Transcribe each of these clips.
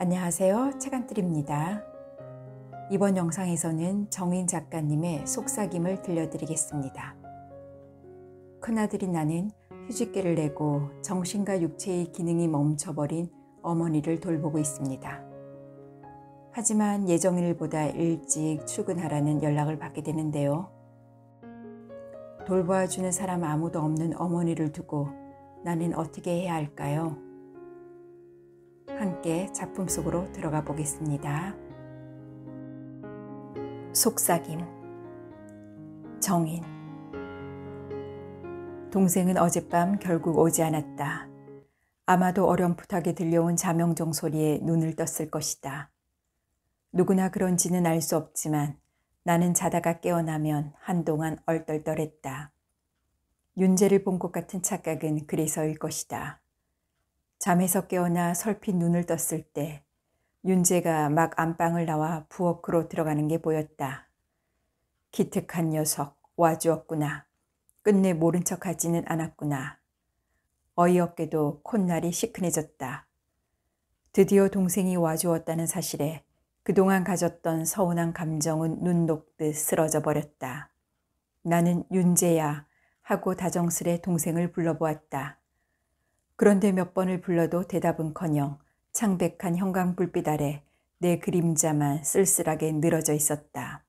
안녕하세요. 책안뜰입니다. 이번 영상에서는 정인 작가님의 속삭임을 들려드리겠습니다. 큰아들인 나는 휴직계를 내고 정신과 육체의 기능이 멈춰버린 어머니를 돌보고 있습니다. 하지만 예정일보다 일찍 출근하라는 연락을 받게 되는데요. 돌봐주는 사람 아무도 없는 어머니를 두고 나는 어떻게 해야 할까요? 함께 작품 속으로 들어가 보겠습니다. 속삭임 정인 동생은 어젯밤 결국 오지 않았다. 아마도 어렴풋하게 들려온 자명종 소리에 눈을 떴을 것이다. 누구나 그런지는 알 수 없지만 나는 자다가 깨어나면 한동안 얼떨떨했다. 윤재를 본 것 같은 착각은 그래서일 것이다. 잠에서 깨어나 설핏 눈을 떴을 때 윤재가 막 안방을 나와 부엌으로 들어가는 게 보였다. 기특한 녀석 와주었구나. 끝내 모른 척 하지는 않았구나. 어이없게도 콧날이 시큰해졌다. 드디어 동생이 와주었다는 사실에 그동안 가졌던 서운한 감정은 눈 녹듯 쓰러져 버렸다. 나는 윤재야 하고 다정스레 동생을 불러보았다. 그런데 몇 번을 불러도 대답은커녕 창백한 형광불빛 아래 내 그림자만 쓸쓸하게 늘어져 있었다.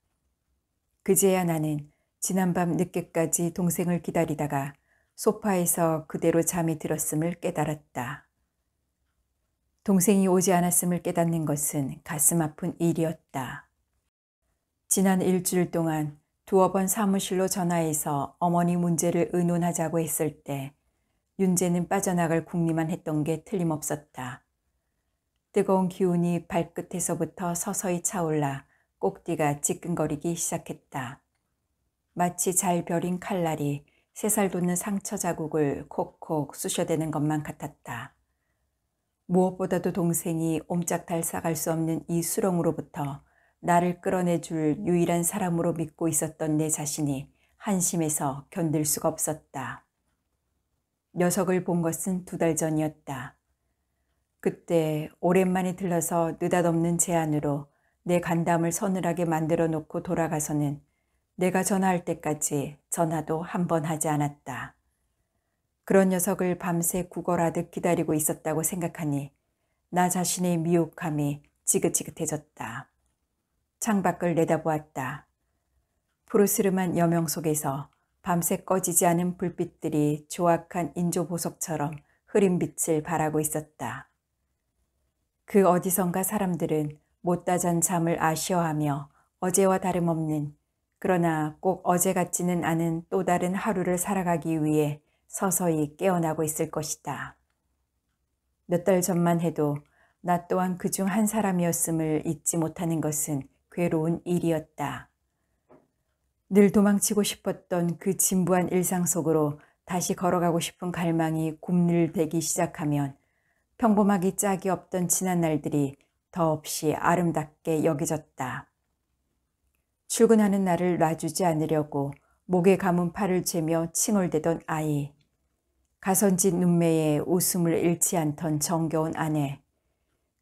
그제야 나는 지난밤 늦게까지 동생을 기다리다가 소파에서 그대로 잠이 들었음을 깨달았다. 동생이 오지 않았음을 깨닫는 것은 가슴 아픈 일이었다. 지난 일주일 동안 두어 번 사무실로 전화해서 어머니 문제를 의논하자고 했을 때 윤재는 빠져나갈 궁리만 했던 게 틀림없었다. 뜨거운 기운이 발끝에서부터 서서히 차올라 꼭지가 지끈거리기 시작했다. 마치 잘 벼린 칼날이 세 살 돋는 상처 자국을 콕콕 쑤셔대는 것만 같았다. 무엇보다도 동생이 옴짝달싹할 수 없는 이 수렁으로부터 나를 끌어내줄 유일한 사람으로 믿고 있었던 내 자신이 한심해서 견딜 수가 없었다. 녀석을 본 것은 두 달 전이었다. 그때 오랜만에 들러서 느닷없는 제안으로 내 간담을 서늘하게 만들어 놓고 돌아가서는 내가 전화할 때까지 전화도 한 번 하지 않았다. 그런 녀석을 밤새 구걸하듯 기다리고 있었다고 생각하니 나 자신의 미혹함이 지긋지긋해졌다. 창밖을 내다보았다. 푸르스름한 여명 속에서 밤새 꺼지지 않은 불빛들이 조악한 인조보석처럼 흐린 빛을 바라고 있었다. 그 어디선가 사람들은 못다 잔 잠을 아쉬워하며 어제와 다름없는 그러나 꼭 어제 같지는 않은 또 다른 하루를 살아가기 위해 서서히 깨어나고 있을 것이다. 몇 달 전만 해도 나 또한 그 중 한 사람이었음을 잊지 못하는 것은 괴로운 일이었다. 늘 도망치고 싶었던 그 진부한 일상 속으로 다시 걸어가고 싶은 갈망이 곰늘대기 시작하면 평범하기 짝이 없던 지난 날들이 더없이 아름답게 여겨졌다. 출근하는 날을 놔주지 않으려고 목에 감은 팔을 재며 칭얼대던 아이, 가선진 눈매에 웃음을 잃지 않던 정겨운 아내,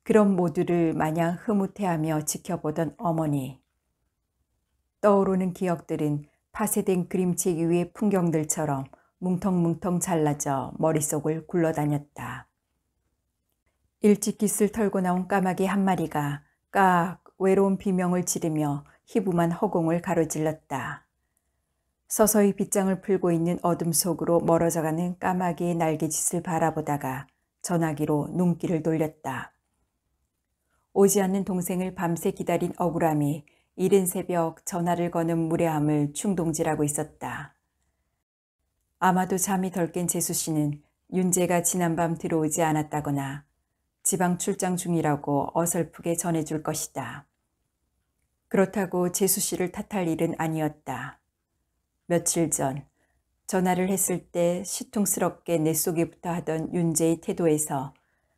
그런 모두를 마냥 흐뭇해하며 지켜보던 어머니, 떠오르는 기억들은 파쇄된 그림책 위의 풍경들처럼 뭉텅뭉텅 잘라져 머릿속을 굴러다녔다. 일찍 깃을 털고 나온 까마귀 한 마리가 깍 외로운 비명을 지르며 희부만 허공을 가로질렀다. 서서히 빗장을 풀고 있는 어둠 속으로 멀어져가는 까마귀의 날개짓을 바라보다가 전화기로 눈길을 돌렸다. 오지 않는 동생을 밤새 기다린 억울함이 이른 새벽 전화를 거는 무례함을 충동질하고 있었다. 아마도 잠이 덜 깬 재수 씨는 윤재가 지난밤 들어오지 않았다거나 지방 출장 중이라고 어설프게 전해줄 것이다. 그렇다고 재수 씨를 탓할 일은 아니었다. 며칠 전 전화를 했을 때 시통스럽게 내쏘기부터 하던 윤재의 태도에서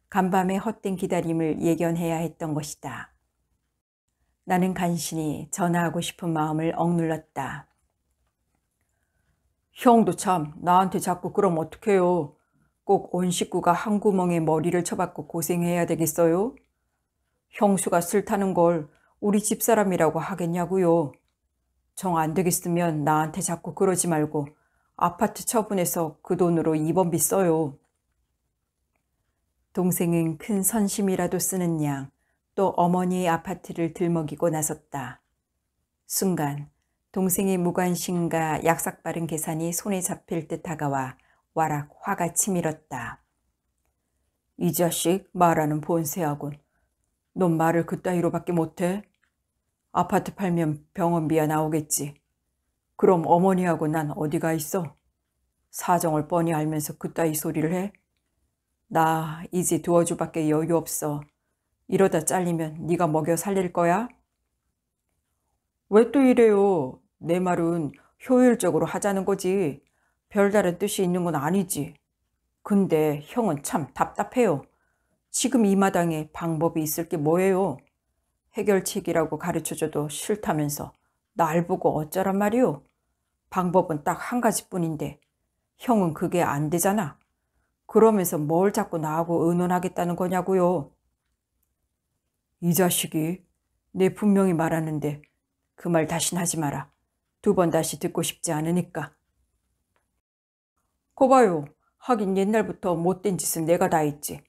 간밤의 헛된 기다림을 예견해야 했던 것이다. 나는 간신히 전화하고 싶은 마음을 억눌렀다. 형도 참 나한테 자꾸 그럼 어떡해요. 꼭 온 식구가 한 구멍에 머리를 쳐박고 고생해야 되겠어요? 형수가 싫다는 걸 우리 집사람이라고 하겠냐고요. 정 안 되겠으면 나한테 자꾸 그러지 말고 아파트 처분해서 그 돈으로 입원비 써요. 동생은 큰 선심이라도 쓰는 양또 어머니의 아파트를 들먹이고 나섰다. 순간 동생의 무관심과 약삭빠른 계산이 손에 잡힐 듯 다가와 와락 화가 치밀었다. 이 자식 말하는 본세하군. 넌 말을 그따위로밖에 못해? 아파트 팔면 병원비야 나오겠지. 그럼 어머니하고 난 어디가 있어? 사정을 뻔히 알면서 그따위 소리를 해? 나 이제 두어 주밖에 여유 없어. 이러다 잘리면 네가 먹여 살릴 거야? 왜 또 이래요? 내 말은 효율적으로 하자는 거지. 별다른 뜻이 있는 건 아니지. 근데 형은 참 답답해요. 지금 이 마당에 방법이 있을 게 뭐예요? 해결책이라고 가르쳐줘도 싫다면서 날 보고 어쩌란 말이오? 방법은 딱 한 가지뿐인데 형은 그게 안 되잖아. 그러면서 뭘 자꾸 나하고 의논하겠다는 거냐고요. 이 자식이 내 분명히 말하는데 그 말 다신 하지 마라. 두 번 다시 듣고 싶지 않으니까. 거봐요. 하긴 옛날부터 못된 짓은 내가 다 했지.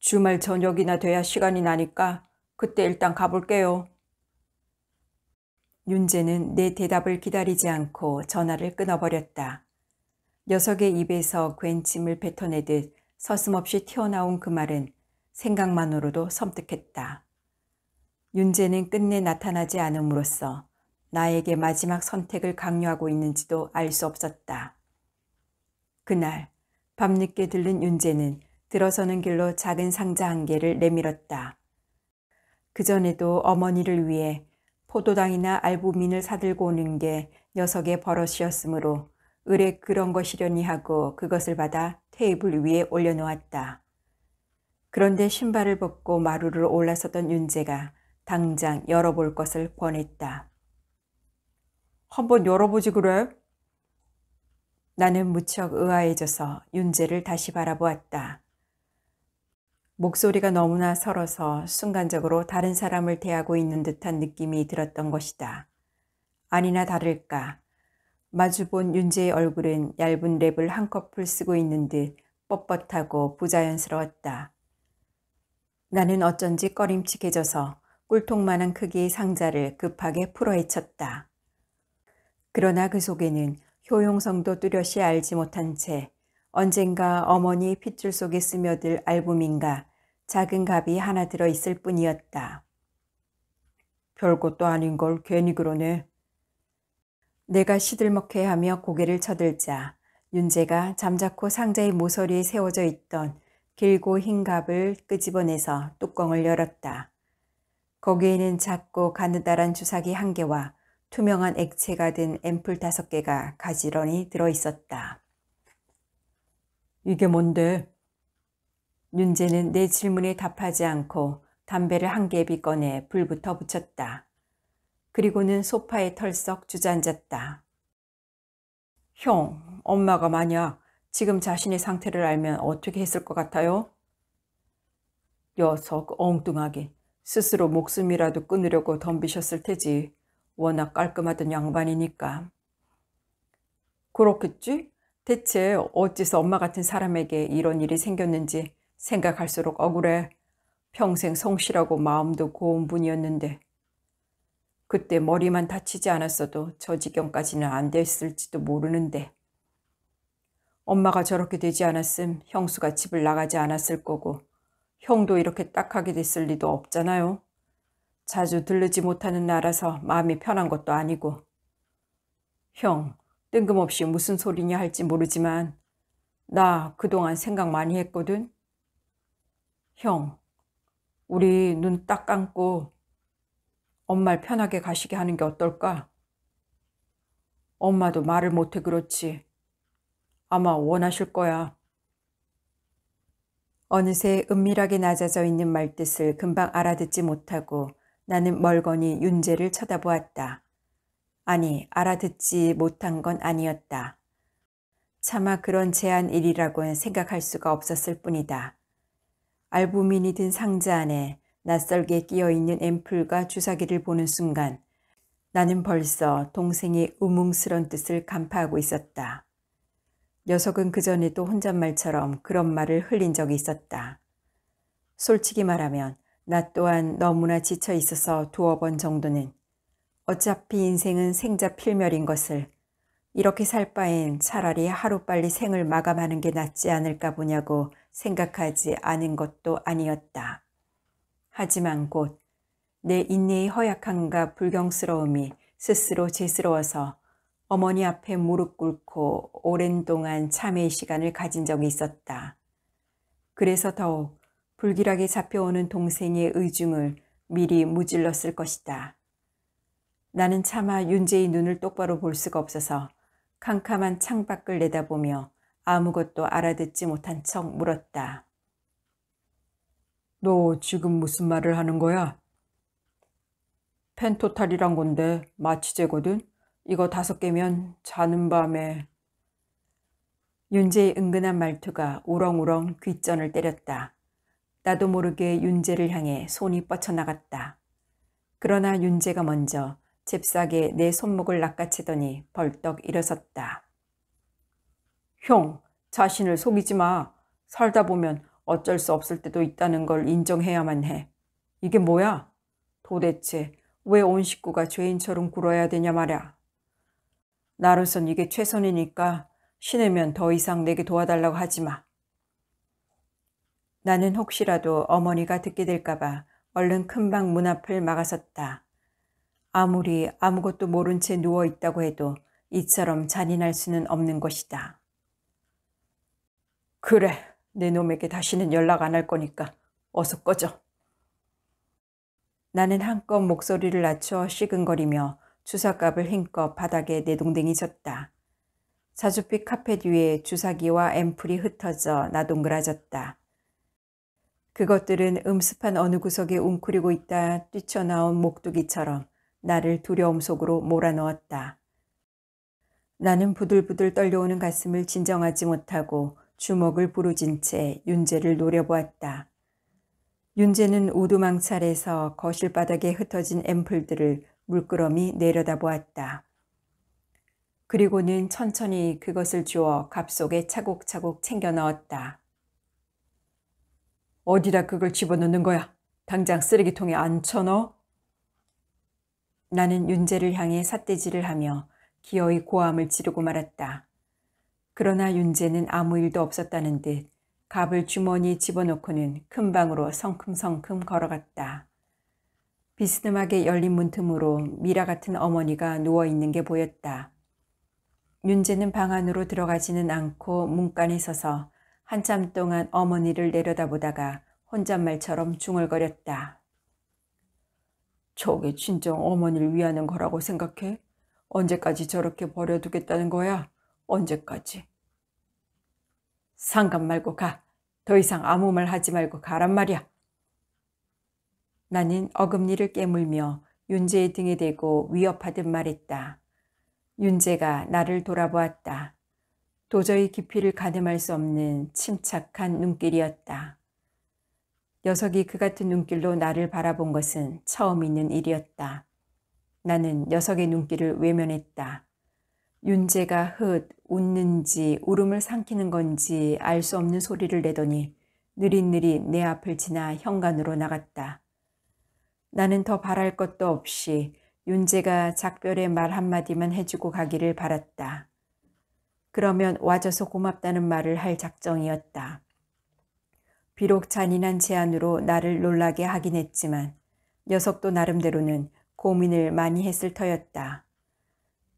주말 저녁이나 돼야 시간이 나니까 그때 일단 가볼게요. 윤재는 내 대답을 기다리지 않고 전화를 끊어버렸다. 녀석의 입에서 괜침을 뱉어내듯 서슴없이 튀어나온 그 말은 생각만으로도 섬뜩했다. 윤재는 끝내 나타나지 않음으로써 나에게 마지막 선택을 강요하고 있는지도 알 수 없었다. 그날 밤늦게 들른 윤재는 들어서는 길로 작은 상자 한 개를 내밀었다. 그전에도 어머니를 위해 포도당이나 알부민을 사들고 오는 게 녀석의 버릇이었으므로 의뢰 그런 것이려니 하고 그것을 받아 테이블 위에 올려놓았다. 그런데 신발을 벗고 마루를 올라섰던 윤재가 당장 열어볼 것을 권했다. 한번 열어보지 그래? 나는 무척 의아해져서 윤재를 다시 바라보았다. 목소리가 너무나 설어서 순간적으로 다른 사람을 대하고 있는 듯한 느낌이 들었던 것이다. 아니나 다를까. 마주본 윤재의 얼굴은 얇은 랩을 한꺼풀 쓰고 있는 듯 뻣뻣하고 부자연스러웠다. 나는 어쩐지 꺼림칙해져서 꿀통만한 크기의 상자를 급하게 풀어헤쳤다. 그러나 그 속에는 효용성도 뚜렷이 알지 못한 채 언젠가 어머니의 핏줄 속에 스며들 알부민가 작은 갑이 하나 들어있을 뿐이었다. 별것도 아닌 걸 괜히 그러네. 내가 시들먹해 하며 고개를 쳐들자 윤재가 잠자코 상자의 모서리에 세워져 있던 길고 흰 갑을 끄집어내서 뚜껑을 열었다. 거기에는 작고 가느다란 주사기 한 개와 투명한 액체가 든 앰플 다섯 개가 가지런히 들어있었다. 이게 뭔데? 윤재는 내 질문에 답하지 않고 담배를 한 개비 꺼내 불부터 붙였다. 그리고는 소파에 털썩 주저앉았다. 형, 엄마가 만약 지금 자신의 상태를 알면 어떻게 했을 것 같아요? 녀석 엉뚱하게 스스로 목숨이라도 끊으려고 덤비셨을 테지. 워낙 깔끔하던 양반이니까. 그렇겠지? 대체 어째서 엄마 같은 사람에게 이런 일이 생겼는지 생각할수록 억울해. 평생 성실하고 마음도 고운 분이었는데. 그때 머리만 다치지 않았어도 저 지경까지는 안 됐을지도 모르는데. 엄마가 저렇게 되지 않았음 형수가 집을 나가지 않았을 거고 형도 이렇게 딱하게 됐을 리도 없잖아요. 자주 들르지 못하는 나라서 마음이 편한 것도 아니고. 형, 뜬금없이 무슨 소리냐 할지 모르지만 나 그동안 생각 많이 했거든. 형, 우리 눈 딱 감고 엄마 편하게 가시게 하는 게 어떨까? 엄마도 말을 못해 그렇지. 아마 원하실 거야. 어느새 은밀하게 낮아져 있는 말뜻을 금방 알아듣지 못하고 나는 멀거니 윤재를 쳐다보았다. 아니, 알아듣지 못한 건 아니었다. 차마 그런 제한일이라고는 생각할 수가 없었을 뿐이다. 알부민이 든 상자 안에 낯설게 끼어있는 앰플과 주사기를 보는 순간 나는 벌써 동생의 우뭉스런 뜻을 간파하고 있었다. 녀석은 그전에도 혼잣말처럼 그런 말을 흘린 적이 있었다. 솔직히 말하면 나 또한 너무나 지쳐 있어서 두어 번 정도는 어차피 인생은 생자 필멸인 것을 이렇게 살 바엔 차라리 하루빨리 생을 마감하는 게 낫지 않을까 보냐고 생각하지 않은 것도 아니었다. 하지만 곧 내 인내의 허약함과 불경스러움이 스스로 죄스러워서 어머니 앞에 무릎 꿇고 오랜 동안 참회의 시간을 가진 적이 있었다. 그래서 더욱 불길하게 잡혀오는 동생의 의중을 미리 무질렀을 것이다. 나는 차마 윤재의 눈을 똑바로 볼 수가 없어서 캄캄한 창밖을 내다보며 아무것도 알아듣지 못한 척 물었다. 너 지금 무슨 말을 하는 거야? 펜토탈이란 건데 마취제거든? 이거 다섯 개면 자는 밤에 윤재의 은근한 말투가 우렁우렁 귓전을 때렸다. 나도 모르게 윤재를 향해 손이 뻗쳐나갔다. 그러나 윤재가 먼저 잽싸게 내 손목을 낚아채더니 벌떡 일어섰다. 형, 자신을 속이지 마. 살다 보면 어쩔 수 없을 때도 있다는 걸 인정해야만 해. 이게 뭐야? 도대체 왜 온 식구가 죄인처럼 굴어야 되냐 말야. 나로선 이게 최선이니까 신으면 더 이상 내게 도와달라고 하지 마. 나는 혹시라도 어머니가 듣게 될까봐 얼른 큰 방 문 앞을 막아섰다. 아무리 아무것도 모른 채 누워 있다고 해도 이처럼 잔인할 수는 없는 것이다. 그래, 내 놈에게 다시는 연락 안 할 거니까 어서 꺼져. 나는 한껏 목소리를 낮춰 시근거리며 주사값을 힘껏 바닥에 내동댕이 졌다. 사주빛 카펫 위에 주사기와 앰플이 흩어져 나동그라졌다. 그것들은 음습한 어느 구석에 웅크리고 있다 뛰쳐나온 목두기처럼 나를 두려움 속으로 몰아넣었다. 나는 부들부들 떨려오는 가슴을 진정하지 못하고 주먹을 부르진 채 윤재를 노려보았다. 윤재는 오두망찰에서 거실 바닥에 흩어진 앰플들을 물끄러미 내려다보았다. 그리고는 천천히 그것을 주워 값 속에 차곡차곡 챙겨 넣었다. 어디다 그걸 집어넣는 거야? 당장 쓰레기통에 안 쳐넣어? 나는 윤재를 향해 삿대질을 하며 기어이 고함을 지르고 말았다. 그러나 윤재는 아무 일도 없었다는 듯 갑을 주머니에 집어넣고는 큰 방으로 성큼성큼 걸어갔다. 비스듬하게 열린 문틈으로 미라 같은 어머니가 누워 있는 게 보였다. 윤재는 방 안으로 들어가지는 않고 문간에 서서 한참 동안 어머니를 내려다보다가 혼잣말처럼 중얼거렸다. 저게 진정 어머니를 위하는 거라고 생각해? 언제까지 저렇게 버려두겠다는 거야? 언제까지? 상관 말고 가. 더 이상 아무 말 하지 말고 가란 말이야. 나는 어금니를 깨물며 윤재의 등에 대고 위협하듯 말했다. 윤재가 나를 돌아보았다. 도저히 깊이를 가늠할 수 없는 침착한 눈길이었다. 녀석이 그 같은 눈길로 나를 바라본 것은 처음 있는 일이었다. 나는 녀석의 눈길을 외면했다. 윤재가 흩 웃는지 울음을 삼키는 건지 알 수 없는 소리를 내더니 느릿느릿 내 앞을 지나 현관으로 나갔다. 나는 더 바랄 것도 없이 윤재가 작별의 말 한마디만 해주고 가기를 바랐다. 그러면 와줘서 고맙다는 말을 할 작정이었다. 비록 잔인한 제안으로 나를 놀라게 하긴 했지만 녀석도 나름대로는 고민을 많이 했을 터였다.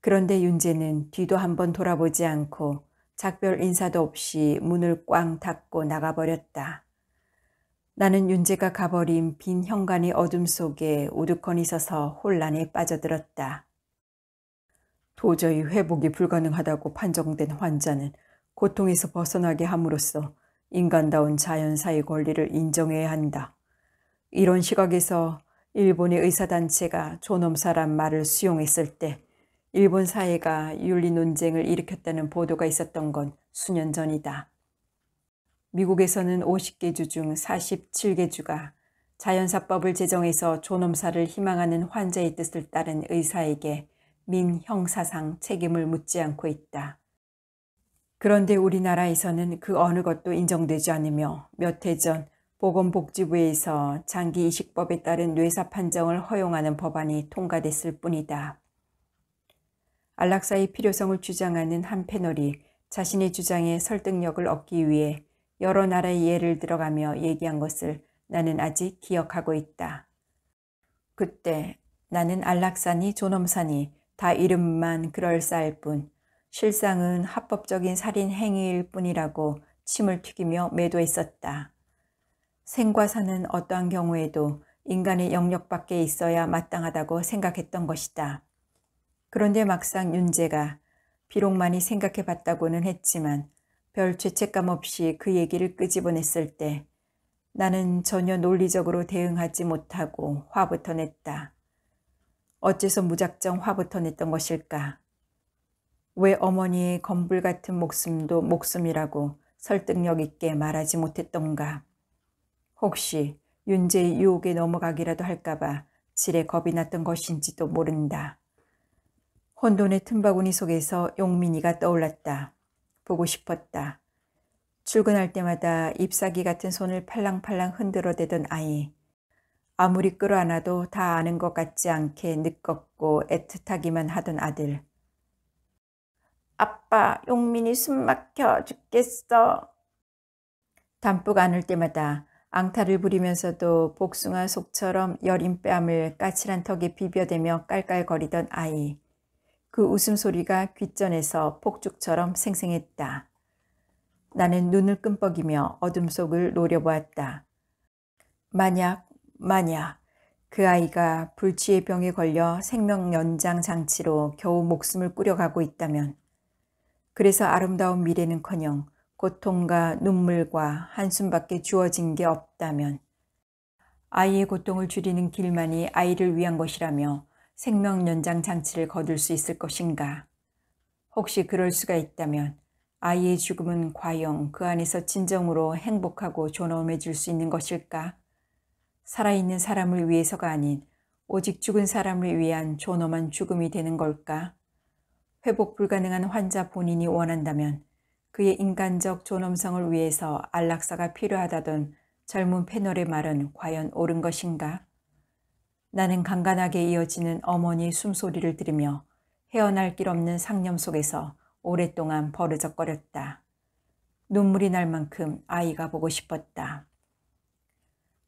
그런데 윤재는 뒤도 한번 돌아보지 않고 작별 인사도 없이 문을 꽝 닫고 나가버렸다. 나는 윤재가 가버린 빈 현관의 어둠 속에 오두커니 서서 혼란에 빠져들었다. 도저히 회복이 불가능하다고 판정된 환자는 고통에서 벗어나게 함으로써 인간다운 자연사의 권리를 인정해야 한다. 이런 시각에서 일본의 의사단체가 존엄사란 말을 수용했을 때 일본 사회가 윤리 논쟁을 일으켰다는 보도가 있었던 건 수년 전이다. 미국에서는 50개 주 중 47개 주가 자연사법을 제정해서 존엄사를 희망하는 환자의 뜻을 따른 의사에게 민형사상 책임을 묻지 않고 있다. 그런데 우리나라에서는 그 어느 것도 인정되지 않으며 몇 해 전 보건복지부에서 장기 이식법에 따른 뇌사 판정을 허용하는 법안이 통과됐을 뿐이다. 안락사의 필요성을 주장하는 한 패널이 자신의 주장에 설득력을 얻기 위해 여러 나라의 예를 들어가며 얘기한 것을 나는 아직 기억하고 있다. 그때 나는 안락사니존엄사니다 이름만 그럴싸할 뿐 실상은 합법적인 살인 행위일 뿐이라고 침을 튀기며 매도했었다. 생과 사는 어떠한 경우에도 인간의 영역 밖에 있어야 마땅하다고 생각했던 것이다. 그런데 막상 윤재가 비록 많이 생각해 봤다고는 했지만 별 죄책감 없이 그 얘기를 끄집어냈을 때 나는 전혀 논리적으로 대응하지 못하고 화부터 냈다. 어째서 무작정 화부터 냈던 것일까? 왜 어머니의 건불 같은 목숨도 목숨이라고 설득력 있게 말하지 못했던가? 혹시 윤재의 유혹에 넘어가기라도 할까봐 질에 겁이 났던 것인지도 모른다. 혼돈의 틈바구니 속에서 용민이가 떠올랐다. 보고 싶었다. 출근할 때마다 잎사귀 같은 손을 팔랑팔랑 흔들어대던 아이. 아무리 끌어안아도 다 아는 것 같지 않게 느껍고 애틋하기만 하던 아들. 아빠, 용민이 숨 막혀 죽겠어. 담뿍 안을 때마다 앙탈을 부리면서도 복숭아 속처럼 여린 뺨을 까칠한 턱에 비벼대며 깔깔거리던 아이. 그 웃음소리가 귓전에서 폭죽처럼 생생했다. 나는 눈을 끔뻑이며 어둠 속을 노려보았다. 만약, 만약 그 아이가 불치의 병에 걸려 생명연장 장치로 겨우 목숨을 꾸려가고 있다면 그래서 아름다운 미래는커녕 고통과 눈물과 한숨밖에 주어진 게 없다면 아이의 고통을 줄이는 길만이 아이를 위한 것이라며 생명 연장 장치를 거둘 수 있을 것인가? 혹시 그럴 수가 있다면 아이의 죽음은 과연 그 안에서 진정으로 행복하고 존엄해질 수 있는 것일까? 살아있는 사람을 위해서가 아닌 오직 죽은 사람을 위한 존엄한 죽음이 되는 걸까? 회복 불가능한 환자 본인이 원한다면 그의 인간적 존엄성을 위해서 안락사가 필요하다던 젊은 패널의 말은 과연 옳은 것인가? 나는 간간하게 이어지는 어머니의 숨소리를 들으며 헤어날 길 없는 상념 속에서 오랫동안 버르적거렸다. 눈물이 날 만큼 아이가 보고 싶었다.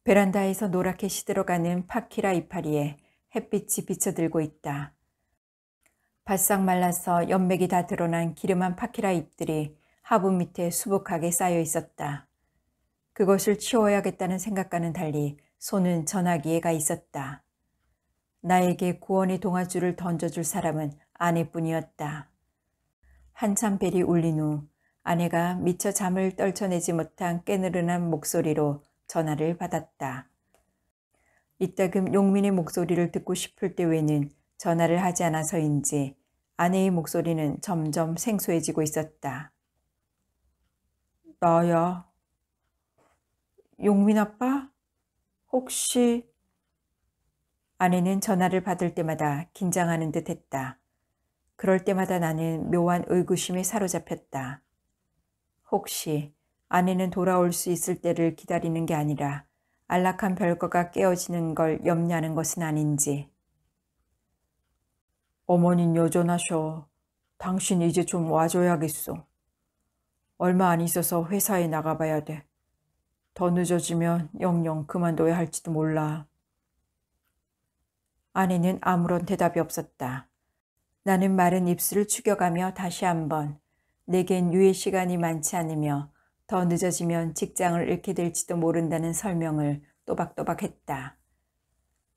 베란다에서 노랗게 시들어가는 파키라 이파리에 햇빛이 비쳐들고 있다. 바싹 말라서 연맥이 다 드러난 기름한 파키라 잎들이 하부 밑에 수북하게 쌓여 있었다. 그것을 치워야겠다는 생각과는 달리 손은 전화기에가 있었다. 나에게 구원의 동아줄을 던져줄 사람은 아내뿐이었다. 한참 벨이 울린 후 아내가 미처 잠을 떨쳐내지 못한 깨느른한 목소리로 전화를 받았다. 이따금 용민의 목소리를 듣고 싶을 때 외에는 전화를 하지 않아서인지 아내의 목소리는 점점 생소해지고 있었다. 나야. 용민 아빠? 혹시 아내는 전화를 받을 때마다 긴장하는 듯 했다. 그럴 때마다 나는 묘한 의구심에 사로잡혔다. 혹시 아내는 돌아올 수 있을 때를 기다리는 게 아니라 안락한 별거가 깨어지는 걸 염려하는 것은 아닌지. 어머닌 여전하셔. 당신 이제 좀 와줘야겠소. 얼마 안 있어서 회사에 나가봐야 돼. 더 늦어지면 영영 그만둬야 할지도 몰라. 아내는 아무런 대답이 없었다. 나는 마른 입술을 축여가며 다시 한번 내겐 유예 시간이 많지 않으며 더 늦어지면 직장을 잃게 될지도 모른다는 설명을 또박또박 했다.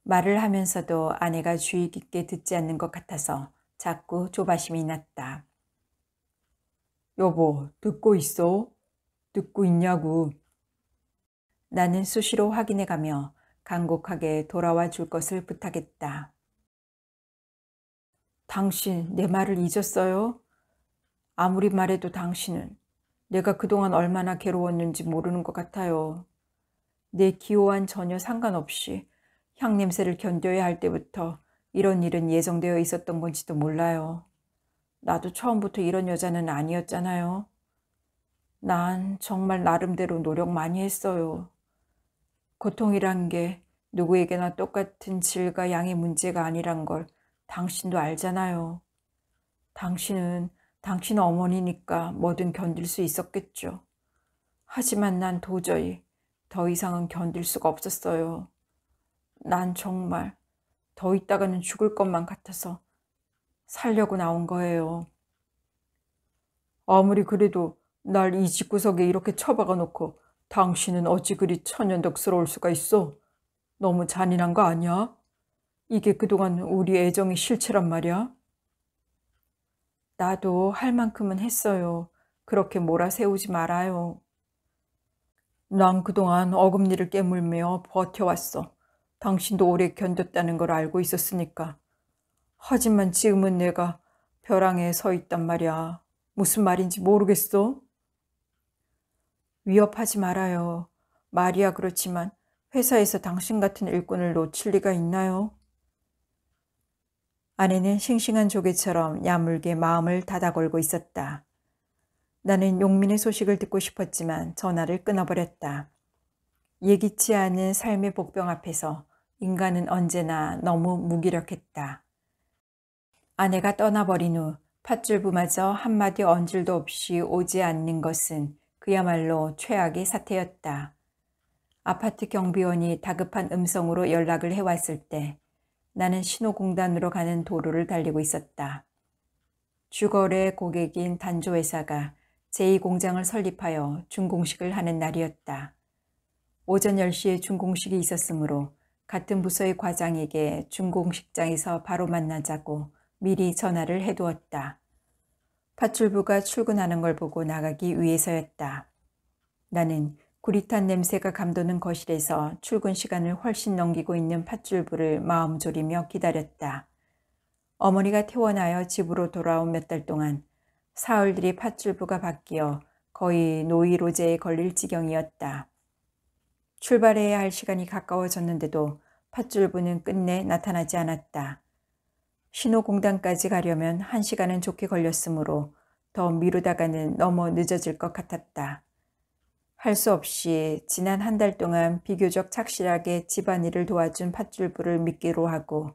말을 하면서도 아내가 주의 깊게 듣지 않는 것 같아서 자꾸 조바심이 났다. 여보, 듣고 있어? 듣고 있냐고. 나는 수시로 확인해 가며 간곡하게 돌아와 줄 것을 부탁했다. 당신 내 말을 잊었어요? 아무리 말해도 당신은 내가 그동안 얼마나 괴로웠는지 모르는 것 같아요. 내 기호와는 전혀 상관없이 향냄새를 견뎌야 할 때부터 이런 일은 예정되어 있었던 건지도 몰라요. 나도 처음부터 이런 여자는 아니었잖아요. 난 정말 나름대로 노력 많이 했어요. 고통이란 게 누구에게나 똑같은 질과 양의 문제가 아니란 걸 당신도 알잖아요. 당신은 당신 어머니니까 뭐든 견딜 수 있었겠죠. 하지만 난 도저히 더 이상은 견딜 수가 없었어요. 난 정말 더 있다가는 죽을 것만 같아서 살려고 나온 거예요. 아무리 그래도 날 이 집구석에 이렇게 처박아 놓고 당신은 어찌 그리 천연덕스러울 수가 있어? 너무 잔인한 거 아니야? 이게 그동안 우리 애정의 실체란 말이야? 나도 할 만큼은 했어요. 그렇게 몰아세우지 말아요. 난 그동안 어금니를 깨물며 버텨왔어. 당신도 오래 견뎠다는 걸 알고 있었으니까. 하지만 지금은 내가 벼랑에 서 있단 말이야. 무슨 말인지 모르겠어? 위협하지 말아요. 말이야 그렇지만 회사에서 당신 같은 일꾼을 놓칠 리가 있나요? 아내는 싱싱한 조개처럼 야물게 마음을 닫아걸고 있었다. 나는 용민의 소식을 듣고 싶었지만 전화를 끊어버렸다. 예기치 않은 삶의 복병 앞에서 인간은 언제나 너무 무기력했다. 아내가 떠나버린 후 팥줄부마저 한마디 언질도 없이 오지 않는 것은 그야말로 최악의 사태였다. 아파트 경비원이 다급한 음성으로 연락을 해왔을 때 나는 신호공단으로 가는 도로를 달리고 있었다. 주거래 고객인 단조회사가 제2공장을 설립하여 준공식을 하는 날이었다. 오전 10시에 준공식이 있었으므로 같은 부서의 과장에게 준공식장에서 바로 만나자고 미리 전화를 해두었다. 파출부가 출근하는 걸 보고 나가기 위해서였다. 나는 구릿한 냄새가 감도는 거실에서 출근 시간을 훨씬 넘기고 있는 팥줄부를 마음 졸이며 기다렸다. 어머니가 퇴원하여 집으로 돌아온 몇 달 동안 사흘들이 팥줄부가 바뀌어 거의 노이로제에 걸릴 지경이었다. 출발해야 할 시간이 가까워졌는데도 팥줄부는 끝내 나타나지 않았다. 신호공단까지 가려면 1시간은 좋게 걸렸으므로 더 미루다가는 너무 늦어질 것 같았다. 할 수 없이 지난 한 달 동안 비교적 착실하게 집안일을 도와준 팥줄부를 믿기로 하고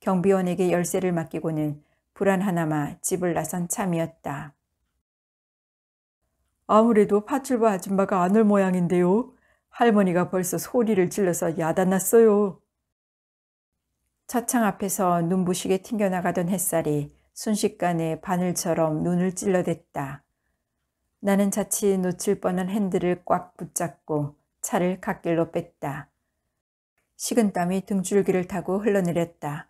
경비원에게 열쇠를 맡기고는 불안 하나마 집을 나선 참이었다. 아무래도 팥줄부 아줌마가 안 올 모양인데요. 할머니가 벌써 소리를 질러서 야단났어요. 차창 앞에서 눈부시게 튕겨나가던 햇살이 순식간에 바늘처럼 눈을 찔러댔다. 나는 자칫 놓칠 뻔한 핸들을 꽉 붙잡고 차를 갓길로 뺐다. 식은 땀이 등줄기를 타고 흘러내렸다.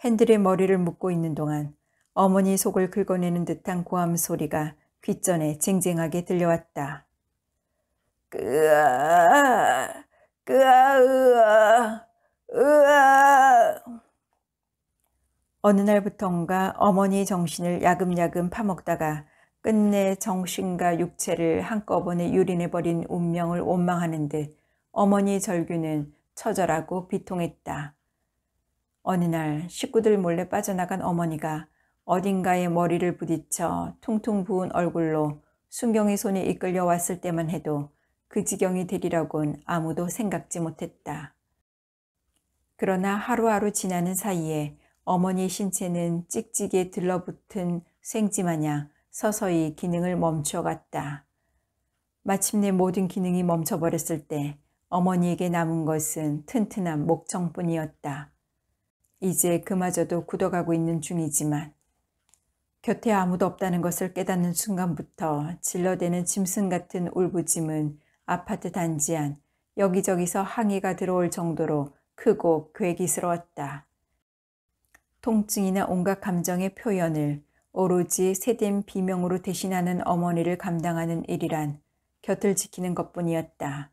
핸들의 머리를 묶고 있는 동안 어머니 속을 긁어내는 듯한 고함 소리가 귀전에 쟁쟁하게 들려왔다. 끄아, 끄아으아. 으아 어느 날부턴가 어머니 정신을 야금야금 파먹다가 끝내 정신과 육체를 한꺼번에 유린해버린 운명을 원망하는 듯 어머니 절규는 처절하고 비통했다. 어느 날 식구들 몰래 빠져나간 어머니가 어딘가에 머리를 부딪혀 퉁퉁 부은 얼굴로 순경의 손에 이끌려왔을 때만 해도 그 지경이 되리라곤 아무도 생각지 못했다. 그러나 하루하루 지나는 사이에 어머니의 신체는 찍찍이 들러붙은 생쥐 마냥 서서히 기능을 멈춰갔다. 마침내 모든 기능이 멈춰버렸을 때 어머니에게 남은 것은 튼튼한 목청뿐이었다. 이제 그마저도 굳어가고 있는 중이지만 곁에 아무도 없다는 것을 깨닫는 순간부터 질러대는 짐승 같은 울부짐은 아파트 단지 안 여기저기서 항의가 들어올 정도로 크고 괴기스러웠다. 통증이나 온갖 감정의 표현을 오로지 세된 비명으로 대신하는 어머니를 감당하는 일이란 곁을 지키는 것뿐이었다.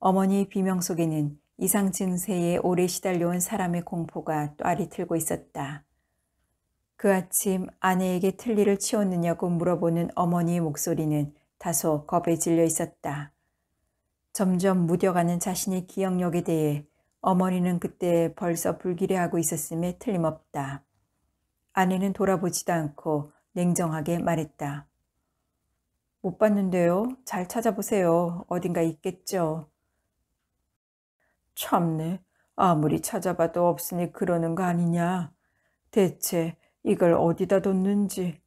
어머니의 비명 속에는 이상 증세에 오래 시달려온 사람의 공포가 또아리 틀고 있었다. 그 아침 아내에게 틀니를 치웠느냐고 물어보는 어머니의 목소리는 다소 겁에 질려 있었다. 점점 무뎌가는 자신의 기억력에 대해 어머니는 그때 벌써 불길례하고 있었음에 틀림없다. 아내는 돌아보지도 않고 냉정하게 말했다. 못 봤는데요. 잘 찾아보세요. 어딘가 있겠죠. 참네. 아무리 찾아봐도 없으니 그러는 거 아니냐. 대체 이걸 어디다 뒀는지.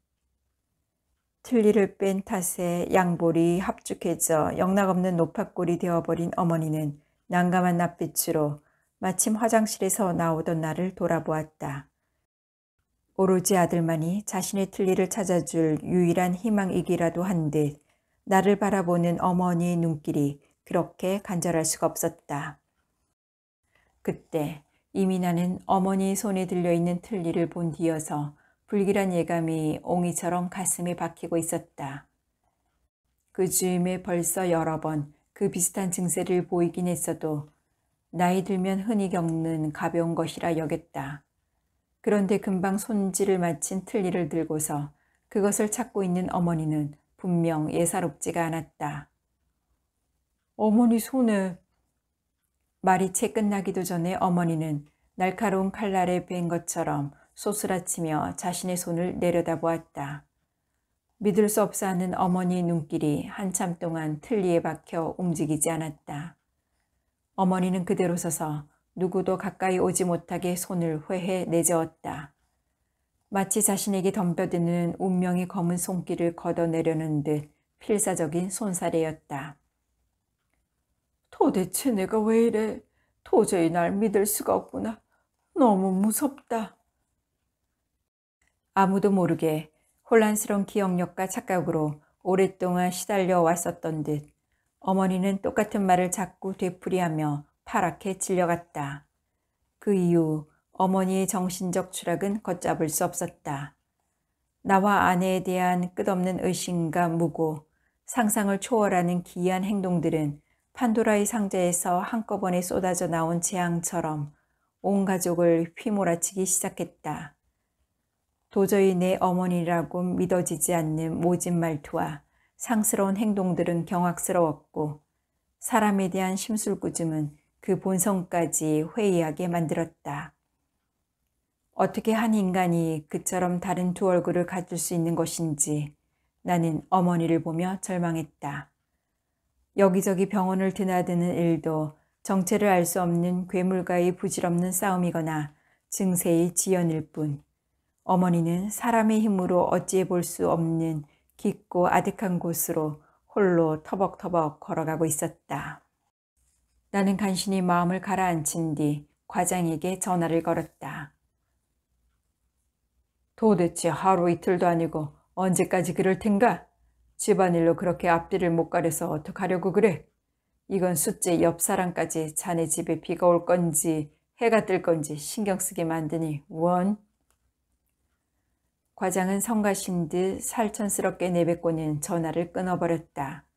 틀니를 뺀 탓에 양볼이 합죽해져 영락없는 노파골이 되어버린 어머니는 난감한 낯빛으로 마침 화장실에서 나오던 나를 돌아보았다. 오로지 아들만이 자신의 틀니를 찾아줄 유일한 희망이기라도 한 듯 나를 바라보는 어머니의 눈길이 그렇게 간절할 수가 없었다. 그때 이미 나는 어머니의 손에 들려있는 틀니를 본 뒤여서 불길한 예감이 옹이처럼 가슴에 박히고 있었다. 그 즈음에 벌써 여러 번그 비슷한 증세를 보이긴 했어도 나이 들면 흔히 겪는 가벼운 것이라 여겼다. 그런데 금방 손질을 마친 틀니를 들고서 그것을 찾고 있는 어머니는 분명 예사롭지가 않았다. 어머니 손에 말이 채 끝나기도 전에 어머니는 날카로운 칼날에 뵌 것처럼 소스라치며 자신의 손을 내려다보았다. 믿을 수 없어 하는 어머니의 눈길이 한참 동안 틀니에 박혀 움직이지 않았다. 어머니는 그대로 서서 누구도 가까이 오지 못하게 손을 회해 내저었다. 마치 자신에게 덤벼드는 운명의 검은 손길을 걷어내려는 듯 필사적인 손사래였다. 도대체 내가 왜 이래? 도저히 날 믿을 수가 없구나. 너무 무섭다. 아무도 모르게 혼란스러운 기억력과 착각으로 오랫동안 시달려 왔었던 듯 어머니는 똑같은 말을 자꾸 되풀이하며 파랗게 질려갔다. 그 이후 어머니의 정신적 추락은 걷잡을 수 없었다. 나와 아내에 대한 끝없는 의심과 무고, 상상을 초월하는 기이한 행동들은 판도라의 상자에서 한꺼번에 쏟아져 나온 재앙처럼 온 가족을 휘몰아치기 시작했다. 도저히 내 어머니라고 믿어지지 않는 모진 말투와 상스러운 행동들은 경악스러웠고 사람에 대한 심술궂음은 그 본성까지 회의하게 만들었다. 어떻게 한 인간이 그처럼 다른 두 얼굴을 가질 수 있는 것인지 나는 어머니를 보며 절망했다. 여기저기 병원을 드나드는 일도 정체를 알 수 없는 괴물과의 부질없는 싸움이거나 증세의 지연일 뿐. 어머니는 사람의 힘으로 어찌해 볼 수 없는 깊고 아득한 곳으로 홀로 터벅터벅 걸어가고 있었다. 나는 간신히 마음을 가라앉힌 뒤 과장에게 전화를 걸었다. 도대체 하루 이틀도 아니고 언제까지 그럴 텐가? 집안일로 그렇게 앞뒤를 못 가려서 어떡하려고 그래? 이건 숫째 옆 사람까지 자네 집에 비가 올 건지 해가 뜰 건지 신경 쓰게 만드니 원 과장은 성가신 듯 살천스럽게 내뱉고는 전화를 끊어버렸다.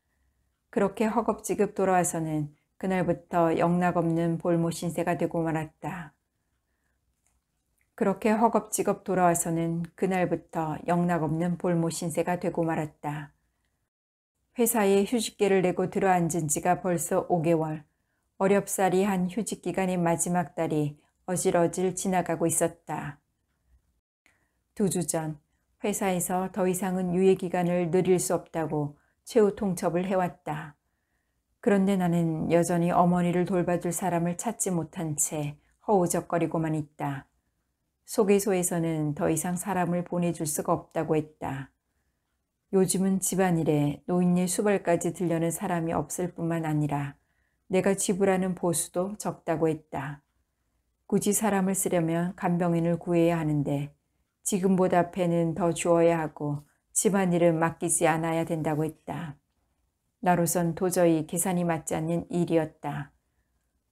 그렇게 허겁지겁 돌아와서는 그날부터 영락없는 볼모 신세가 되고 말았다. 그렇게 허겁지겁 돌아와서는 그날부터 영락없는 볼모 신세가 되고 말았다. 회사에 휴직계를 내고 들어앉은 지가 벌써 5개월, 어렵사리 한 휴직기간의 마지막 달이 어질어질 지나가고 있었다. 두주전 회사에서 더 이상은 유예 기간을 늘릴 수 없다고 최후 통첩을 해왔다. 그런데 나는 여전히 어머니를 돌봐줄 사람을 찾지 못한 채 허우적거리고만 있다. 소개소에서는 더 이상 사람을 보내줄 수가 없다고 했다. 요즘은 집안일에 노인의 수발까지 들려는 사람이 없을 뿐만 아니라 내가 지불하는 보수도 적다고 했다. 굳이 사람을 쓰려면 간병인을 구해야 하는데 지금보다 배는더 주어야 하고 집안일은 맡기지 않아야 된다고 했다. 나로선 도저히 계산이 맞지 않는 일이었다.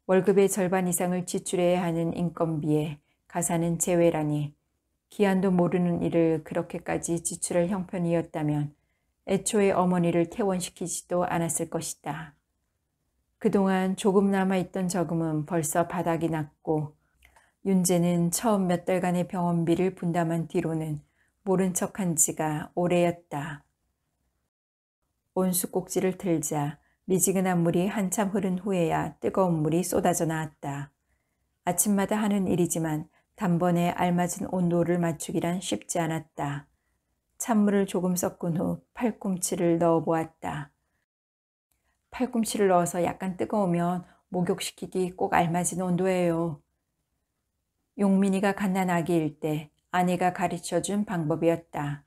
월급의 절반 이상을 지출해야 하는 인건비에 가사는 제외라니 기한도 모르는 일을 그렇게까지 지출할 형편이었다면 애초에 어머니를 퇴원시키지도 않았을 것이다. 그동안 조금 남아있던 저금은 벌써 바닥이 났고 윤재는 처음 몇 달간의 병원비를 분담한 뒤로는 모른 척한 지가 오래였다. 온수꼭지를 틀자 미지근한 물이 한참 흐른 후에야 뜨거운 물이 쏟아져 나왔다. 아침마다 하는 일이지만 단번에 알맞은 온도를 맞추기란 쉽지 않았다. 찬물을 조금 섞은 후 팔꿈치를 넣어 보았다. 팔꿈치를 넣어서 약간 뜨거우면 목욕시키기 꼭 알맞은 온도예요. 용민이가 갓난아기일 때 아내가 가르쳐준 방법이었다.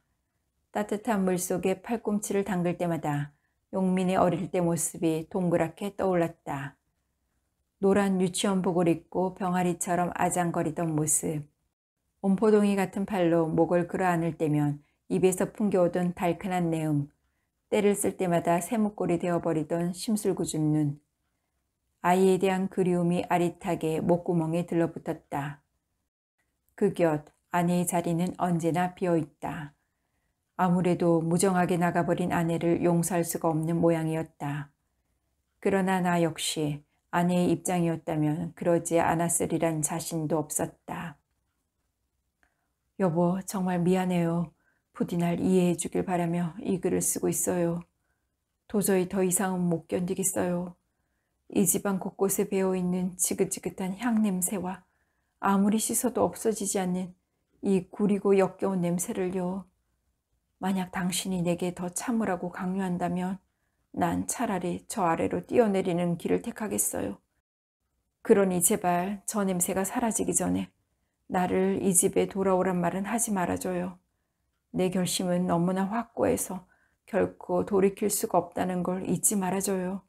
따뜻한 물 속에 팔꿈치를 담글 때마다 용민이 어릴 때 모습이 동그랗게 떠올랐다. 노란 유치원복을 입고 병아리처럼 아장거리던 모습. 온포동이 같은 팔로 목을 끌어안을 때면 입에서 풍겨오던 달큰한 내음. 때를 쓸 때마다 새목골이 되어버리던 심술궂은 눈. 아이에 대한 그리움이 아릿하게 목구멍에 들러붙었다. 그곁 아내의 자리는 언제나 비어 있다. 아무래도 무정하게 나가버린 아내를 용서할 수가 없는 모양이었다. 그러나 나 역시 아내의 입장이었다면 그러지 않았으리란 자신도 없었다. 여보, 정말 미안해요. 부디 날 이해해 주길 바라며 이 글을 쓰고 있어요. 도저히 더 이상은 못 견디겠어요. 이 집안 곳곳에 배어 있는 지긋지긋한 향냄새와 아무리 씻어도 없어지지 않는 이 구리고 역겨운 냄새를요. 만약 당신이 내게 더 참으라고 강요한다면 난 차라리 저 아래로 뛰어내리는 길을 택하겠어요. 그러니 제발 저 냄새가 사라지기 전에 나를 이 집에 돌아오란 말은 하지 말아줘요. 내 결심은 너무나 확고해서 결코 돌이킬 수가 없다는 걸 잊지 말아줘요.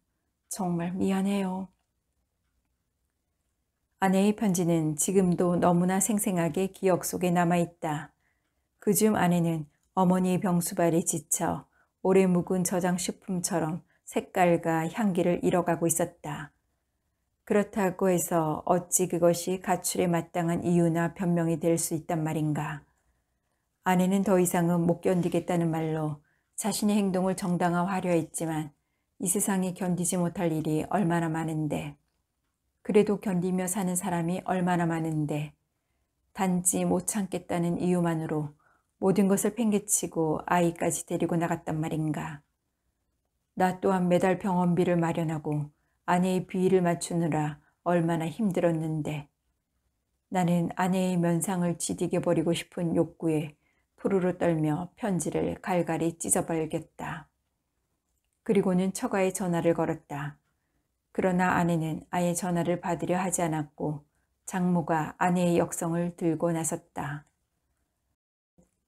정말 미안해요. 아내의 편지는 지금도 너무나 생생하게 기억 속에 남아있다. 그중 아내는 어머니의 병수발에 지쳐 오래 묵은 저장식품처럼 색깔과 향기를 잃어가고 있었다. 그렇다고 해서 어찌 그것이 가출에 마땅한 이유나 변명이 될 수 있단 말인가. 아내는 더 이상은 못 견디겠다는 말로 자신의 행동을 정당화하려 했지만 이 세상에 견디지 못할 일이 얼마나 많은데 그래도 견디며 사는 사람이 얼마나 많은데 단지 못 참겠다는 이유만으로 모든 것을 팽개치고 아이까지 데리고 나갔단 말인가. 나 또한 매달 병원비를 마련하고 아내의 비위를 맞추느라 얼마나 힘들었는데 나는 아내의 면상을 지디게 버리고 싶은 욕구에 푸르르 떨며 편지를 갈갈이 찢어버리겠다. 그리고는 처가에 전화를 걸었다. 그러나 아내는 아예 전화를 받으려 하지 않았고 장모가 아내의 역성을 들고 나섰다.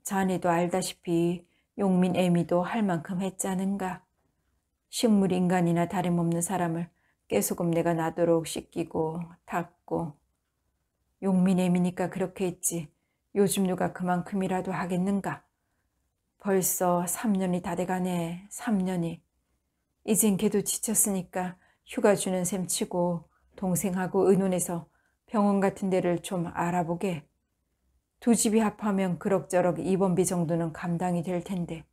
자네도 알다시피 용민 애미도 할 만큼 했잖은가. 식물 인간이나 다름없는 사람을 깨소금 내가 나도록 씻기고 닦고 용민 애미니까 그렇게 했지 요즘 누가 그만큼이라도 하겠는가. 벌써 3년이 다 돼가네 3년이. 이젠 걔도 지쳤으니까 휴가 주는 셈 치고 동생하고 의논해서 병원 같은 데를 좀 알아보게. 두 집이 합하면 그럭저럭 입원비 정도는 감당이 될 텐데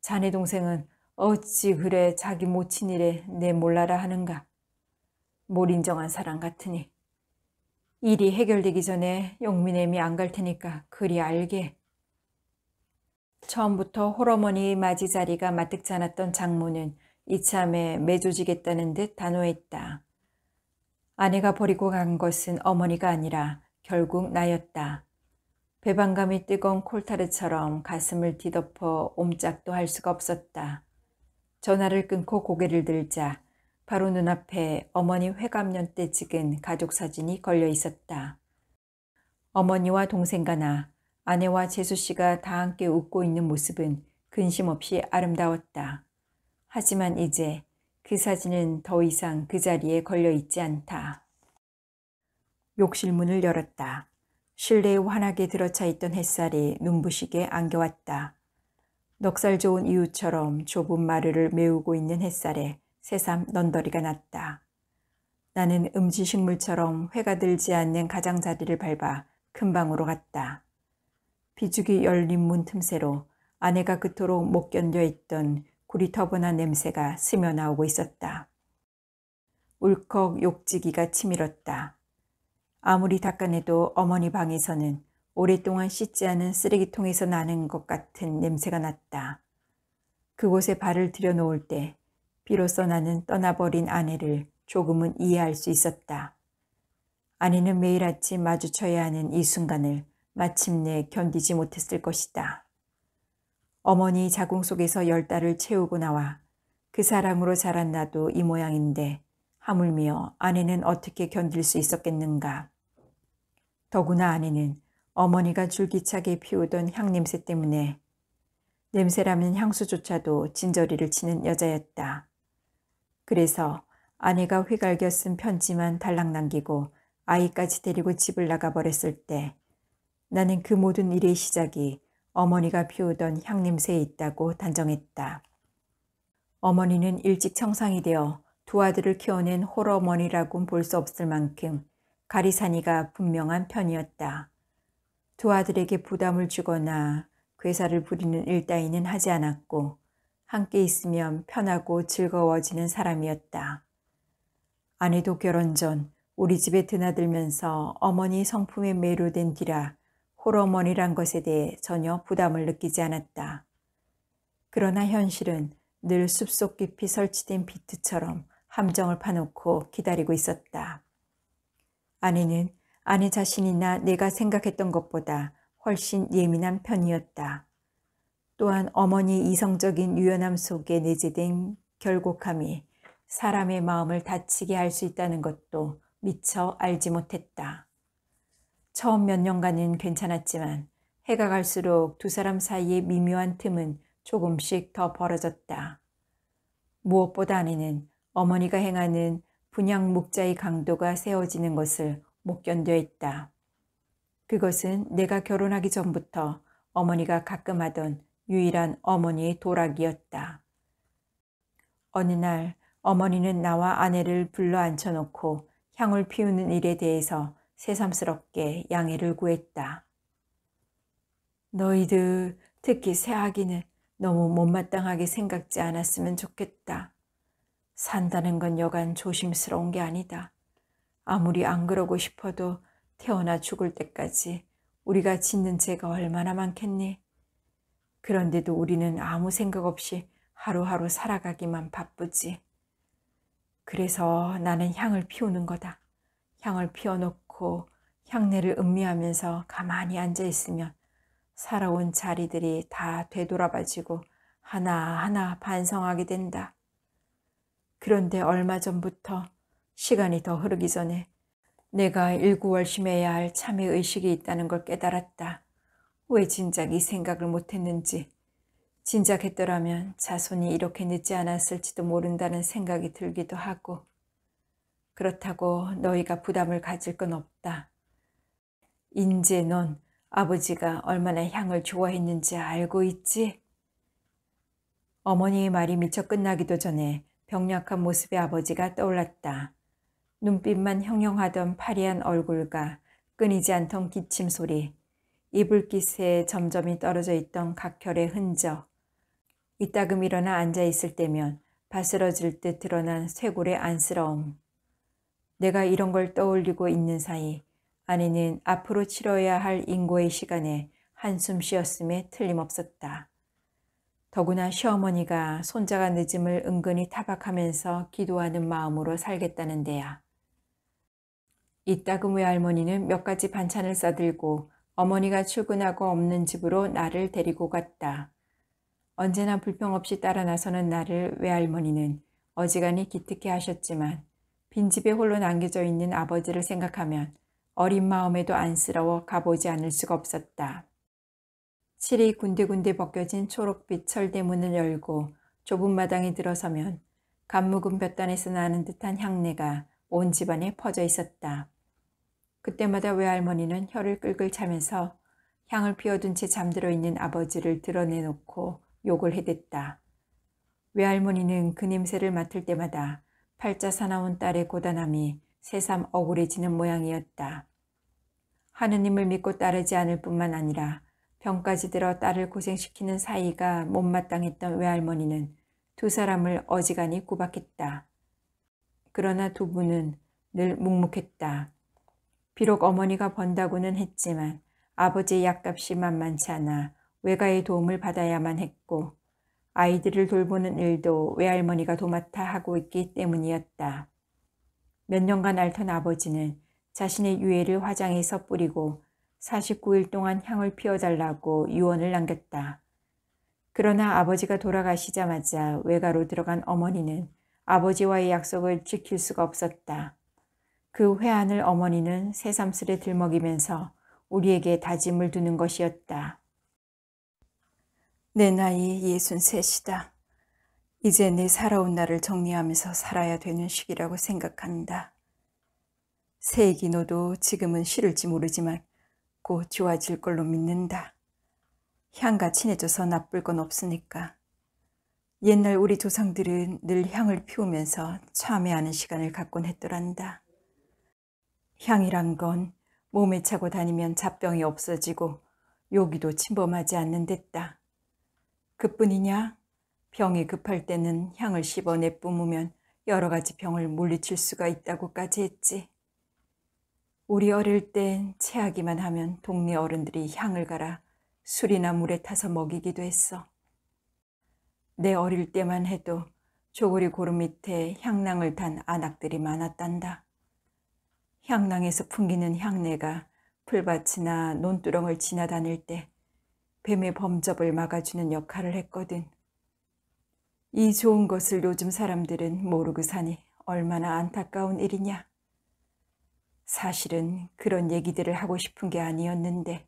자네 동생은 어찌 그래 자기 모친 일에 내 몰라라 하는가. 몰인정한 사람 같으니. 일이 해결되기 전에 용민애미 안 갈 테니까 그리 알게. 처음부터 홀어머니의 맞이자리가 마뜩지 않았던 장모는 이참에 매조지겠다는 듯 단호했다. 아내가 버리고 간 것은 어머니가 아니라 결국 나였다. 배반감이 뜨거운 콜타르처럼 가슴을 뒤덮어 옴짝도 할 수가 없었다. 전화를 끊고 고개를 들자 바로 눈앞에 어머니 회감년 때 찍은 가족 사진이 걸려 있었다. 어머니와 동생과 나, 아내와 재수 씨가 다 함께 웃고 있는 모습은 근심 없이 아름다웠다. 하지만 이제 그 사진은 더 이상 그 자리에 걸려 있지 않다. 욕실 문을 열었다. 실내에 환하게 들어차 있던 햇살이 눈부시게 안겨왔다. 넉살 좋은 이웃처럼 좁은 마루를 메우고 있는 햇살에 새삼 넌더리가 났다. 나는 음지식물처럼 회가 들지 않는 가장자리를 밟아 큰 방으로 갔다. 비죽이 열린 문 틈새로 아내가 그토록 못 견뎌 있던 구리터분한 냄새가 스며나오고 있었다. 울컥 욕지기가 치밀었다. 아무리 닦아내도 어머니 방에서는 오랫동안 씻지 않은 쓰레기통에서 나는 것 같은 냄새가 났다. 그곳에 발을 들여놓을 때 비로소 나는 떠나버린 아내를 조금은 이해할 수 있었다. 아내는 매일 아침 마주쳐야 하는 이 순간을 마침내 견디지 못했을 것이다. 어머니 자궁 속에서 열 달을 채우고 나와 그 사랑으로 자란 나도 이 모양인데 하물며 아내는 어떻게 견딜 수 있었겠는가. 더구나 아내는 어머니가 줄기차게 피우던 향냄새 때문에 냄새라는 향수조차도 진저리를 치는 여자였다. 그래서 아내가 휘갈겨 쓴 편지만 달랑 남기고 아이까지 데리고 집을 나가버렸을 때 나는 그 모든 일의 시작이 어머니가 피우던 향냄새에 있다고 단정했다. 어머니는 일찍 청상이 되어 두 아들을 키워낸 홀어머니라고는 볼수 없을 만큼 가리사니가 분명한 편이었다. 두 아들에게 부담을 주거나 괴사를 부리는 일 따위는 하지 않았고 함께 있으면 편하고 즐거워지는 사람이었다. 아내도 결혼 전 우리 집에 드나들면서 어머니 성품에 매료된 뒤라 호어머니란 것에 대해 전혀 부담을 느끼지 않았다. 그러나 현실은 늘 숲속 깊이 설치된 비트처럼 함정을 파놓고 기다리고 있었다. 아내는 아내 자신이나 내가 생각했던 것보다 훨씬 예민한 편이었다. 또한 어머니 이성적인 유연함 속에 내재된 결곡함이 사람의 마음을 다치게 할 수 있다는 것도 미처 알지 못했다. 처음 몇 년간은 괜찮았지만 해가 갈수록 두 사람 사이의 미묘한 틈은 조금씩 더 벌어졌다. 무엇보다 아내는 어머니가 행하는 분양 목자의 강도가 세워지는 것을 못 견뎌했다. 그것은 내가 결혼하기 전부터 어머니가 가끔 하던 유일한 어머니의 도락이었다. 어느 날 어머니는 나와 아내를 불러 앉혀놓고 향을 피우는 일에 대해서 새삼스럽게 양해를 구했다. 너희들 특히 새아기는 너무 못마땅하게 생각지 않았으면 좋겠다. 산다는 건 여간 조심스러운 게 아니다. 아무리 안 그러고 싶어도 태어나 죽을 때까지 우리가 짓는 죄가 얼마나 많겠니? 그런데도 우리는 아무 생각 없이 하루하루 살아가기만 바쁘지. 그래서 나는 향을 피우는 거다. 향을 피워놓고 향내를 음미하면서 가만히 앉아 있으면 살아온 자리들이 다 되돌아봐지고 하나하나 반성하게 된다. 그런데 얼마 전부터 시간이 더 흐르기 전에 내가 일구월심해야 할 참의 의식이 있다는 걸 깨달았다. 왜 진작 이 생각을 못했는지. 진작 했더라면 자손이 이렇게 늦지 않았을지도 모른다는 생각이 들기도 하고 그렇다고 너희가 부담을 가질 건 없다. 인제 넌 아버지가 얼마나 향을 좋아했는지 알고 있지? 어머니의 말이 미처 끝나기도 전에 병약한 모습의 아버지가 떠올랐다. 눈빛만 형형하던 파리한 얼굴과 끊이지 않던 기침 소리, 이불기세에 점점이 떨어져 있던 각혈의 흔적, 이따금 일어나 앉아있을 때면 바스러질 듯 드러난 쇄골의 안쓰러움, 내가 이런 걸 떠올리고 있는 사이 아내는 앞으로 치러야 할 인고의 시간에 한숨 쉬었음에 틀림없었다. 더구나 시어머니가 손자가 늦음을 은근히 타박하면서 기도하는 마음으로 살겠다는 데야. 이따금 외할머니는 몇 가지 반찬을 싸들고 어머니가 출근하고 없는 집으로 나를 데리고 갔다. 언제나 불평 없이 따라 나서는 나를 외할머니는 어지간히 기특해 하셨지만 빈집에 홀로 남겨져 있는 아버지를 생각하면 어린 마음에도 안쓰러워 가보지 않을 수가 없었다. 칠이 군데군데 벗겨진 초록빛 철대문을 열고 좁은 마당에 들어서면 감묵은 볕단에서 나는 듯한 향내가 온 집안에 퍼져 있었다. 그때마다 외할머니는 혀를 끌끌 차면서 향을 피워둔 채 잠들어 있는 아버지를 드러내놓고 욕을 해댔다. 외할머니는 그 냄새를 맡을 때마다 팔자 사나운 딸의 고단함이 새삼 억울해지는 모양이었다. 하느님을 믿고 따르지 않을 뿐만 아니라 병까지 들어 딸을 고생시키는 사이가 못마땅했던 외할머니는 두 사람을 어지간히 구박했다. 그러나 두 분은 늘 묵묵했다. 비록 어머니가 번다고는 했지만 아버지의 약값이 만만치 않아 외가의 도움을 받아야만 했고 아이들을 돌보는 일도 외할머니가 도맡아 하고 있기 때문이었다. 몇 년간 앓던 아버지는 자신의 유해를 화장해서 뿌리고 49일 동안 향을 피워달라고 유언을 남겼다. 그러나 아버지가 돌아가시자마자 외가로 들어간 어머니는 아버지와의 약속을 지킬 수가 없었다. 그 회한을 어머니는 새삼스레 들먹이면서 우리에게 다짐을 두는 것이었다. 내 나이 63이다. 이제 내 살아온 날을 정리하면서 살아야 되는 시기라고 생각한다. 새 세기노도 지금은 싫을지 모르지만 곧 좋아질 걸로 믿는다. 향과 친해져서 나쁠 건 없으니까. 옛날 우리 조상들은 늘 향을 피우면서 참회하는 시간을 갖곤 했더란다. 향이란 건 몸에 차고 다니면 잡병이 없어지고 요기도 침범하지 않는댔다. 그뿐이냐? 병이 급할 때는 향을 씹어 내뿜으면 여러 가지 병을 물리칠 수가 있다고까지 했지. 우리 어릴 땐 체하기만 하면 동네 어른들이 향을 갈아 술이나 물에 타서 먹이기도 했어. 내 어릴 때만 해도 조고리 고름 밑에 향낭을 탄 아낙들이 많았단다. 향낭에서 풍기는 향내가 풀밭이나 논두렁을 지나다닐 때 뱀의 범접을 막아주는 역할을 했거든. 이 좋은 것을 요즘 사람들은 모르고 사니 얼마나 안타까운 일이냐. 사실은 그런 얘기들을 하고 싶은 게 아니었는데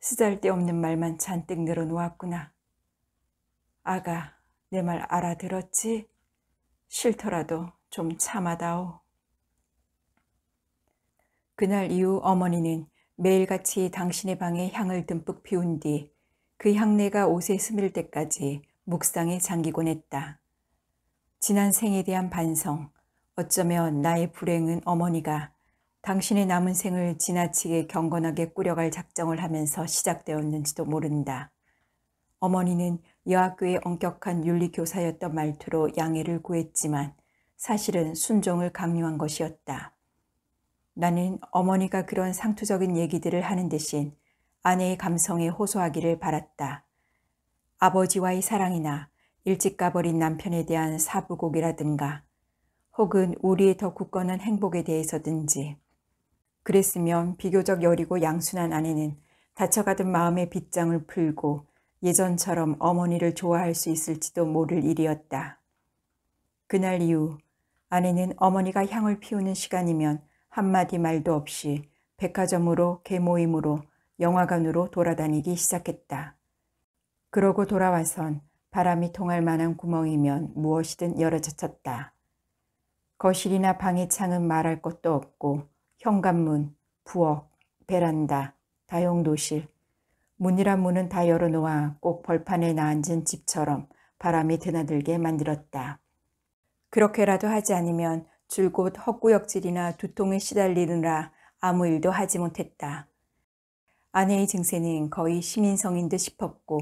쓰잘데없는 말만 잔뜩 늘어놓았구나. 아가, 내 말 알아들었지? 싫더라도 좀 참아다오. 그날 이후 어머니는 매일같이 당신의 방에 향을 듬뿍 피운 뒤 그 향내가 옷에 스밀 때까지 묵상에 잠기곤 했다. 지난 생에 대한 반성, 어쩌면 나의 불행은 어머니가 당신의 남은 생을 지나치게 경건하게 꾸려갈 작정을 하면서 시작되었는지도 모른다. 어머니는 여학교의 엄격한 윤리교사였던 말투로 양해를 구했지만 사실은 순종을 강요한 것이었다. 나는 어머니가 그런 상투적인 얘기들을 하는 대신 아내의 감성에 호소하기를 바랐다. 아버지와의 사랑이나 일찍 가버린 남편에 대한 사부곡이라든가 혹은 우리의 더 굳건한 행복에 대해서든지 그랬으면 비교적 여리고 양순한 아내는 다쳐가던 마음의 빗장을 풀고 예전처럼 어머니를 좋아할 수 있을지도 모를 일이었다. 그날 이후 아내는 어머니가 향을 피우는 시간이면 한마디 말도 없이 백화점으로 개모임으로 영화관으로 돌아다니기 시작했다. 그러고 돌아와선 바람이 통할 만한 구멍이면 무엇이든 열어젖혔다. 거실이나 방의 창은 말할 것도 없고 현관문, 부엌, 베란다, 다용도실, 문이란 문은 다 열어놓아 꼭 벌판에 나앉은 집처럼 바람이 드나들게 만들었다. 그렇게라도 하지 않으면 줄곧 헛구역질이나 두통에 시달리느라 아무 일도 하지 못했다. 아내의 증세는 거의 시민성인 듯 싶었고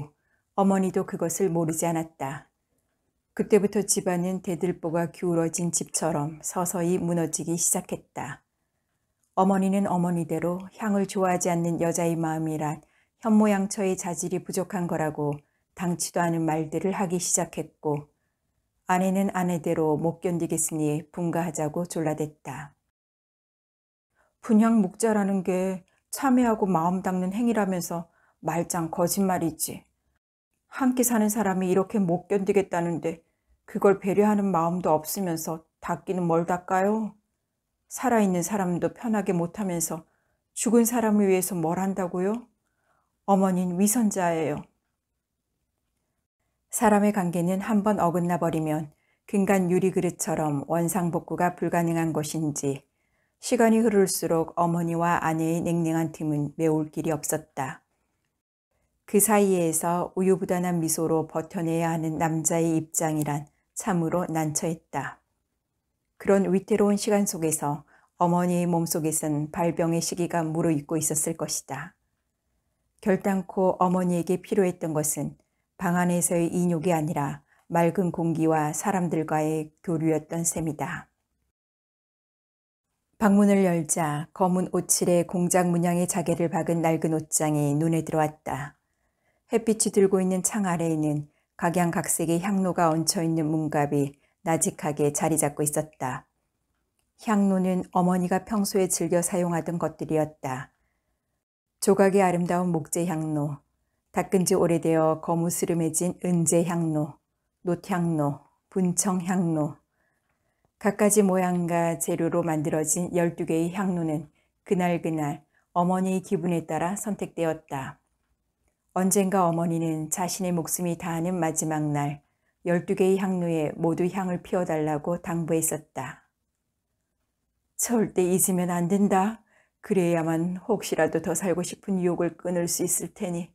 어머니도 그것을 모르지 않았다. 그때부터 집안은 대들보가 기울어진 집처럼 서서히 무너지기 시작했다. 어머니는 어머니대로 향을 좋아하지 않는 여자의 마음이란 현모양처의 자질이 부족한 거라고 당치도 않은 말들을 하기 시작했고 아내는 아내대로 못 견디겠으니 분가하자고 졸라댔다. 분양 목자라는 게 참회하고 마음 닦는 행위라면서 말짱 거짓말이지. 함께 사는 사람이 이렇게 못 견디겠다는데 그걸 배려하는 마음도 없으면서 닦기는 뭘 닦아요? 살아있는 사람도 편하게 못하면서 죽은 사람을 위해서 뭘 한다고요? 어머니는 위선자예요. 사람의 관계는 한 번 어긋나 버리면 근간 유리그릇처럼 원상복구가 불가능한 것인지 시간이 흐를수록 어머니와 아내의 냉랭한 틈은 메울 길이 없었다. 그 사이에서 우유부단한 미소로 버텨내야 하는 남자의 입장이란 참으로 난처했다. 그런 위태로운 시간 속에서 어머니의 몸속에선 발병의 시기가 무르익고 있었을 것이다. 결단코 어머니에게 필요했던 것은 방 안에서의 인욕이 아니라 맑은 공기와 사람들과의 교류였던 셈이다. 방문을 열자 검은 옷칠에 공작 문양의 자개를 박은 낡은 옷장이 눈에 들어왔다. 햇빛이 들고 있는 창 아래에는 각양각색의 향로가 얹혀있는 문갑이 나직하게 자리 잡고 있었다. 향로는 어머니가 평소에 즐겨 사용하던 것들이었다. 조각의 아름다운 목재 향로, 닦은 지 오래되어 거무스름해진 은제향로, 노향로, 분청향로, 갖가지 모양과 재료로 만들어진 12개의 향로는 그날그날 어머니의 기분에 따라 선택되었다. 언젠가 어머니는 자신의 목숨이 다하는 마지막 날 12개의 향로에 모두 향을 피워달라고 당부했었다. 절대 잊으면 안 된다. 그래야만 혹시라도 더 살고 싶은 유혹을 끊을 수 있을 테니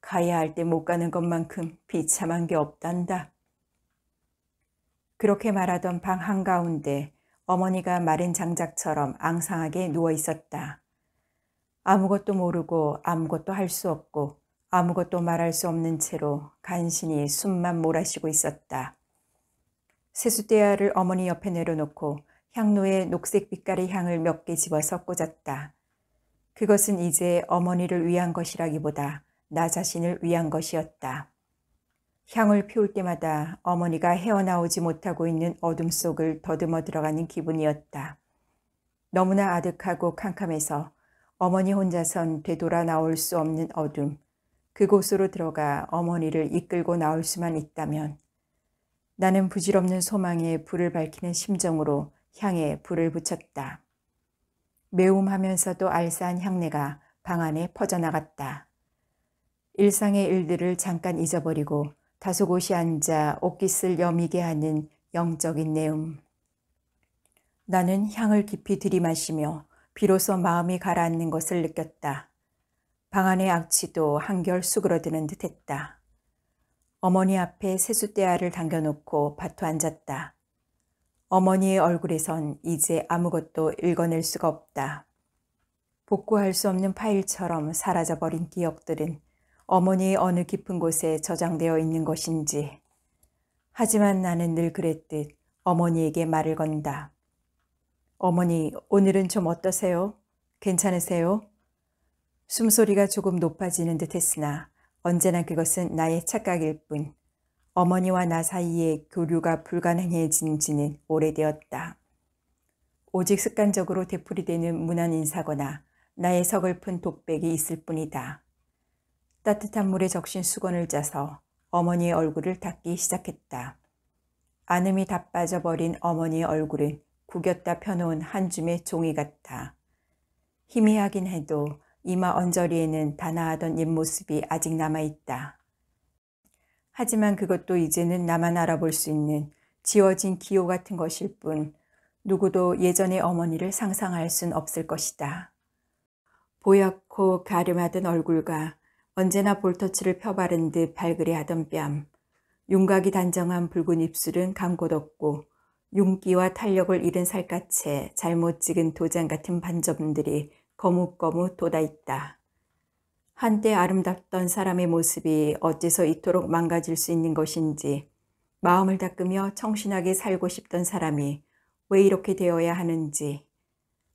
가야 할 때 못 가는 것만큼 비참한 게 없단다. 그렇게 말하던 방 한가운데 어머니가 마른 장작처럼 앙상하게 누워 있었다. 아무것도 모르고 아무것도 할 수 없고 아무것도 말할 수 없는 채로 간신히 숨만 몰아쉬고 있었다. 세수대야를 어머니 옆에 내려놓고 향로에 녹색 빛깔의 향을 몇 개 집어서 꽂았다. 그것은 이제 어머니를 위한 것이라기보다 나 자신을 위한 것이었다. 향을 피울 때마다 어머니가 헤어나오지 못하고 있는 어둠 속을 더듬어 들어가는 기분이었다. 너무나 아득하고 캄캄해서 어머니 혼자선 되돌아 나올 수 없는 어둠, 그곳으로 들어가 어머니를 이끌고 나올 수만 있다면 나는 부질없는 소망에 불을 밝히는 심정으로 향에 불을 붙였다. 매움하면서도 알싸한 향내가 방 안에 퍼져나갔다. 일상의 일들을 잠깐 잊어버리고 다소곳이 앉아 옷깃을 여미게 하는 영적인 내음. 나는 향을 깊이 들이마시며 비로소 마음이 가라앉는 것을 느꼈다. 방 안의 악취도 한결 수그러드는 듯했다. 어머니 앞에 세숫대야를 당겨놓고 바투 앉았다. 어머니의 얼굴에선 이제 아무것도 읽어낼 수가 없다. 복구할 수 없는 파일처럼 사라져버린 기억들은 어머니의 어느 깊은 곳에 저장되어 있는 것인지. 하지만 나는 늘 그랬듯 어머니에게 말을 건다. 어머니, 오늘은 좀 어떠세요? 괜찮으세요? 숨소리가 조금 높아지는 듯 했으나 언제나 그것은 나의 착각일 뿐 어머니와 나 사이의 교류가 불가능해진 지는 오래되었다. 오직 습관적으로 되풀이되는 무난 인사거나 나의 서글픈 독백이 있을 뿐이다. 따뜻한 물에 적신 수건을 짜서 어머니의 얼굴을 닦기 시작했다. 안음이 다 빠져버린 어머니의 얼굴은 구겼다 펴놓은 한 줌의 종이 같다. 희미하긴 해도 이마 언저리에는 단아하던 옛모습이 아직 남아있다. 하지만 그것도 이제는 나만 알아볼 수 있는 지워진 기호 같은 것일 뿐 누구도 예전의 어머니를 상상할 순 없을 것이다. 보얗고 가름하던 얼굴과 언제나 볼터치를 펴바른 듯 발그레 하던 뺨. 윤곽이 단정한 붉은 입술은 감고없고 윤기와 탄력을 잃은 살갗에 잘못 찍은 도장 같은 반점들이 거뭇거뭇 돋아있다. 한때 아름답던 사람의 모습이 어째서 이토록 망가질 수 있는 것인지 마음을 닦으며 청신하게 살고 싶던 사람이 왜 이렇게 되어야 하는지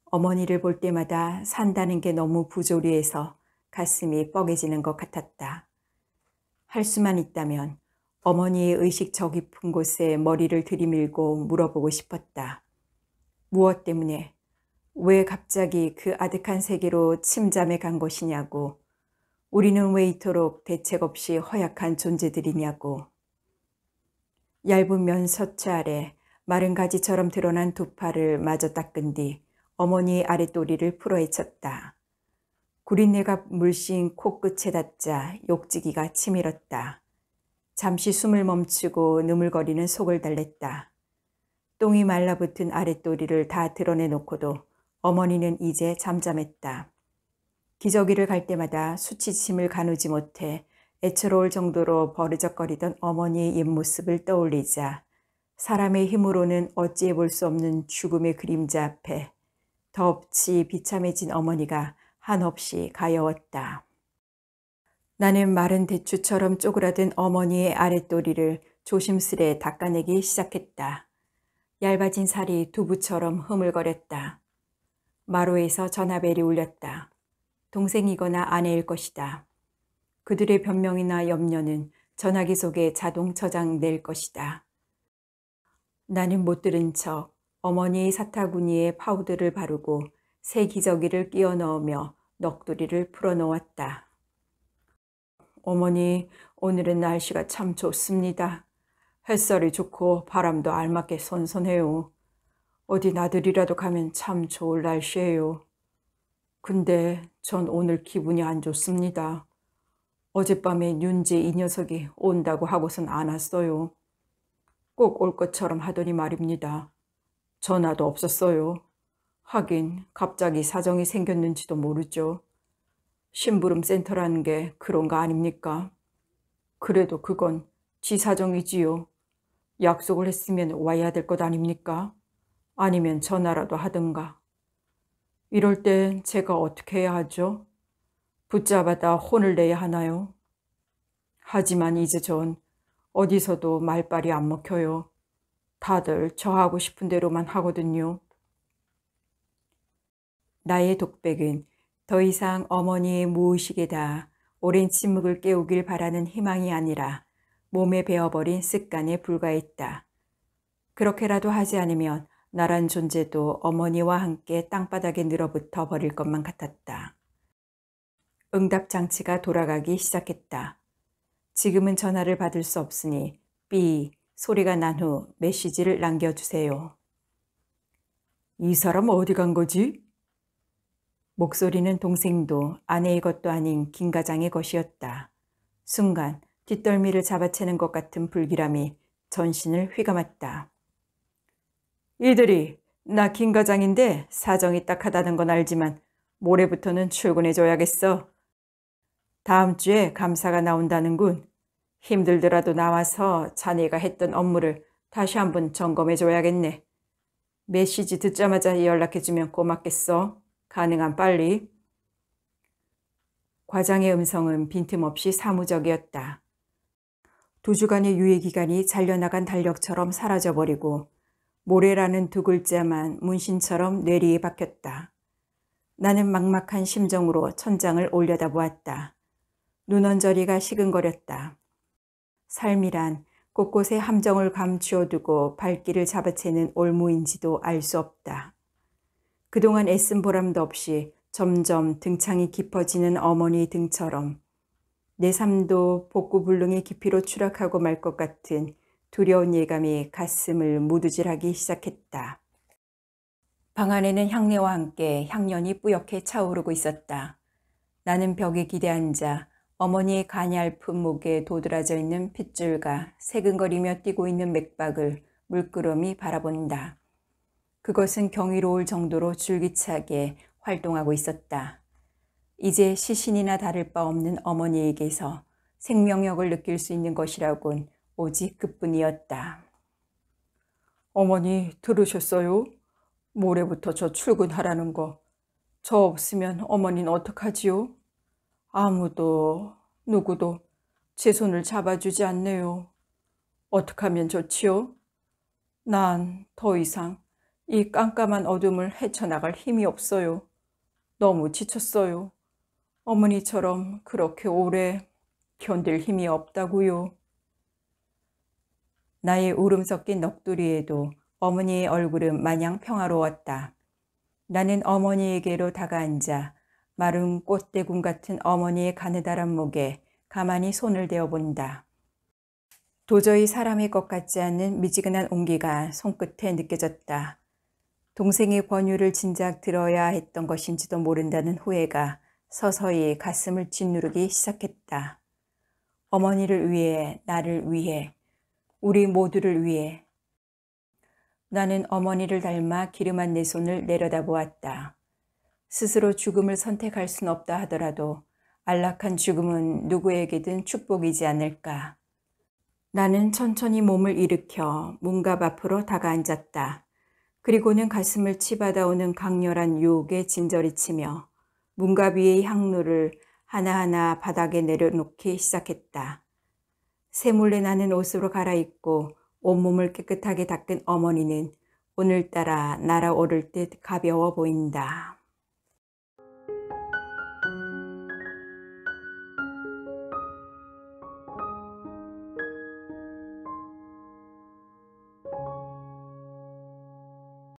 어머니를 볼 때마다 산다는 게 너무 부조리해서 가슴이 뻐개지는 것 같았다. 할 수만 있다면 어머니의 의식 저 깊은 곳에 머리를 들이밀고 물어보고 싶었다. 무엇 때문에 왜 갑자기 그 아득한 세계로 침잠에간 것이냐고 우리는 왜 이토록 대책 없이 허약한 존재들이냐고 얇은 면 서채 아래 마른 가지처럼 드러난 두 팔을 마저 닦은 뒤 어머니의 아랫도리를 풀어헤쳤다. 구린내가 물씬 코끝에 닿자 욕지기가 치밀었다. 잠시 숨을 멈추고 느물거리는 속을 달랬다. 똥이 말라붙은 아랫도리를 다 드러내놓고도 어머니는 이제 잠잠했다. 기저귀를 갈 때마다 수치심을 가누지 못해 애처로울 정도로 버르적거리던 어머니의 옛모습을 떠올리자 사람의 힘으로는 어찌해 볼 수 없는 죽음의 그림자 앞에 더 덥지 비참해진 어머니가 한없이 가여웠다. 나는 마른 대추처럼 쪼그라든 어머니의 아랫도리를 조심스레 닦아내기 시작했다. 얇아진 살이 두부처럼 흐물거렸다. 마루에서 전화벨이 울렸다. 동생이거나 아내일 것이다. 그들의 변명이나 염려는 전화기 속에 자동 저장될 것이다. 나는 못 들은 척 어머니의 사타구니에 파우더를 바르고 새 기저귀를 끼워 넣으며 넋두리를 풀어 놓았다. 어머니, 오늘은 날씨가 참 좋습니다. 햇살이 좋고 바람도 알맞게 선선해요. 어디 나들이라도 가면 참 좋을 날씨예요. 근데 전 오늘 기분이 안 좋습니다. 어젯밤에 윤재 이 녀석이 온다고 하고선 안 왔어요. 꼭 올 것처럼 하더니 말입니다. 전화도 없었어요. 하긴 갑자기 사정이 생겼는지도 모르죠. 심부름 센터라는 게 그런 거 아닙니까? 그래도 그건 지 사정이지요. 약속을 했으면 와야 될 것 아닙니까? 아니면 전화라도 하든가. 이럴 땐 제가 어떻게 해야 하죠? 붙잡아다 혼을 내야 하나요? 하지만 이제 전 어디서도 말빨이 안 먹혀요. 다들 저 하고 싶은 대로만 하거든요. 나의 독백은 더 이상 어머니의 무의식에다 오랜 침묵을 깨우길 바라는 희망이 아니라 몸에 베어버린 습관에 불과했다. 그렇게라도 하지 않으면 나란 존재도 어머니와 함께 땅바닥에 늘어붙어 버릴 것만 같았다. 응답 장치가 돌아가기 시작했다. 지금은 전화를 받을 수 없으니 B 소리가 난 후 메시지를 남겨주세요. 이 사람 어디 간 거지? 목소리는 동생도 아내의 것도 아닌 김과장의 것이었다. 순간 뒷덜미를 잡아채는 것 같은 불길함이 전신을 휘감았다. 이들이 나 김과장인데 사정이 딱하다는 건 알지만 모레부터는 출근해줘야겠어. 다음 주에 감사가 나온다는군. 힘들더라도 나와서 자네가 했던 업무를 다시 한번 점검해줘야겠네. 메시지 듣자마자 연락해주면 고맙겠어. 가능한 빨리. 과장의 음성은 빈틈없이 사무적이었다. 두 주간의 유예기간이 잘려나간 달력처럼 사라져버리고 모래라는 두 글자만 문신처럼 뇌리에 박혔다. 나는 막막한 심정으로 천장을 올려다보았다. 눈언저리가 시근거렸다. 삶이란 곳곳에 함정을 감추어두고 발길을 잡아채는 올무인지도 알 수 없다. 그동안 애쓴 보람도 없이 점점 등창이 깊어지는 어머니 등처럼 내 삶도 복구불능의 깊이로 추락하고 말 것 같은 두려운 예감이 가슴을 무두질하기 시작했다. 방 안에는 향내와 함께 향년이 뿌옇게 차오르고 있었다. 나는 벽에 기대앉아 어머니의 가냘픈 목에 도드라져 있는 핏줄과 세근거리며 뛰고 있는 맥박을 물끄러미 바라본다. 그것은 경이로울 정도로 줄기차게 활동하고 있었다. 이제 시신이나 다를 바 없는 어머니에게서 생명력을 느낄 수 있는 것이라곤 오직 그뿐이었다. 어머니 들으셨어요? 모레부터 저 출근하라는 거. 저 없으면 어머니는 어떡하지요? 아무도 누구도 제 손을 잡아주지 않네요. 어떡하면 좋지요? 난 더 이상 이 깜깜한 어둠을 헤쳐나갈 힘이 없어요. 너무 지쳤어요. 어머니처럼 그렇게 오래 견딜 힘이 없다고요. 나의 울음 섞인 넋두리에도 어머니의 얼굴은 마냥 평화로웠다. 나는 어머니에게로 다가앉아 마른 꽃대군 같은 어머니의 가느다란 목에 가만히 손을 대어본다. 도저히 사람의 것 같지 않은 미지근한 온기가 손끝에 느껴졌다. 동생의 권유를 진작 들어야 했던 것인지도 모른다는 후회가 서서히 가슴을 짓누르기 시작했다. 어머니를 위해, 나를 위해, 우리 모두를 위해. 나는 어머니를 닮아 기름한 내 손을 내려다보았다. 스스로 죽음을 선택할 순 없다 하더라도 안락한 죽음은 누구에게든 축복이지 않을까. 나는 천천히 몸을 일으켜 문갑 앞으로 다가앉았다. 그리고는 가슴을 치받아오는 강렬한 유혹에 진저리 치며 문갑 위의 향로를 하나하나 바닥에 내려놓기 시작했다. 새물레 나는 옷으로 갈아입고 온몸을 깨끗하게 닦은 어머니는 오늘따라 날아오를 듯 가벼워 보인다.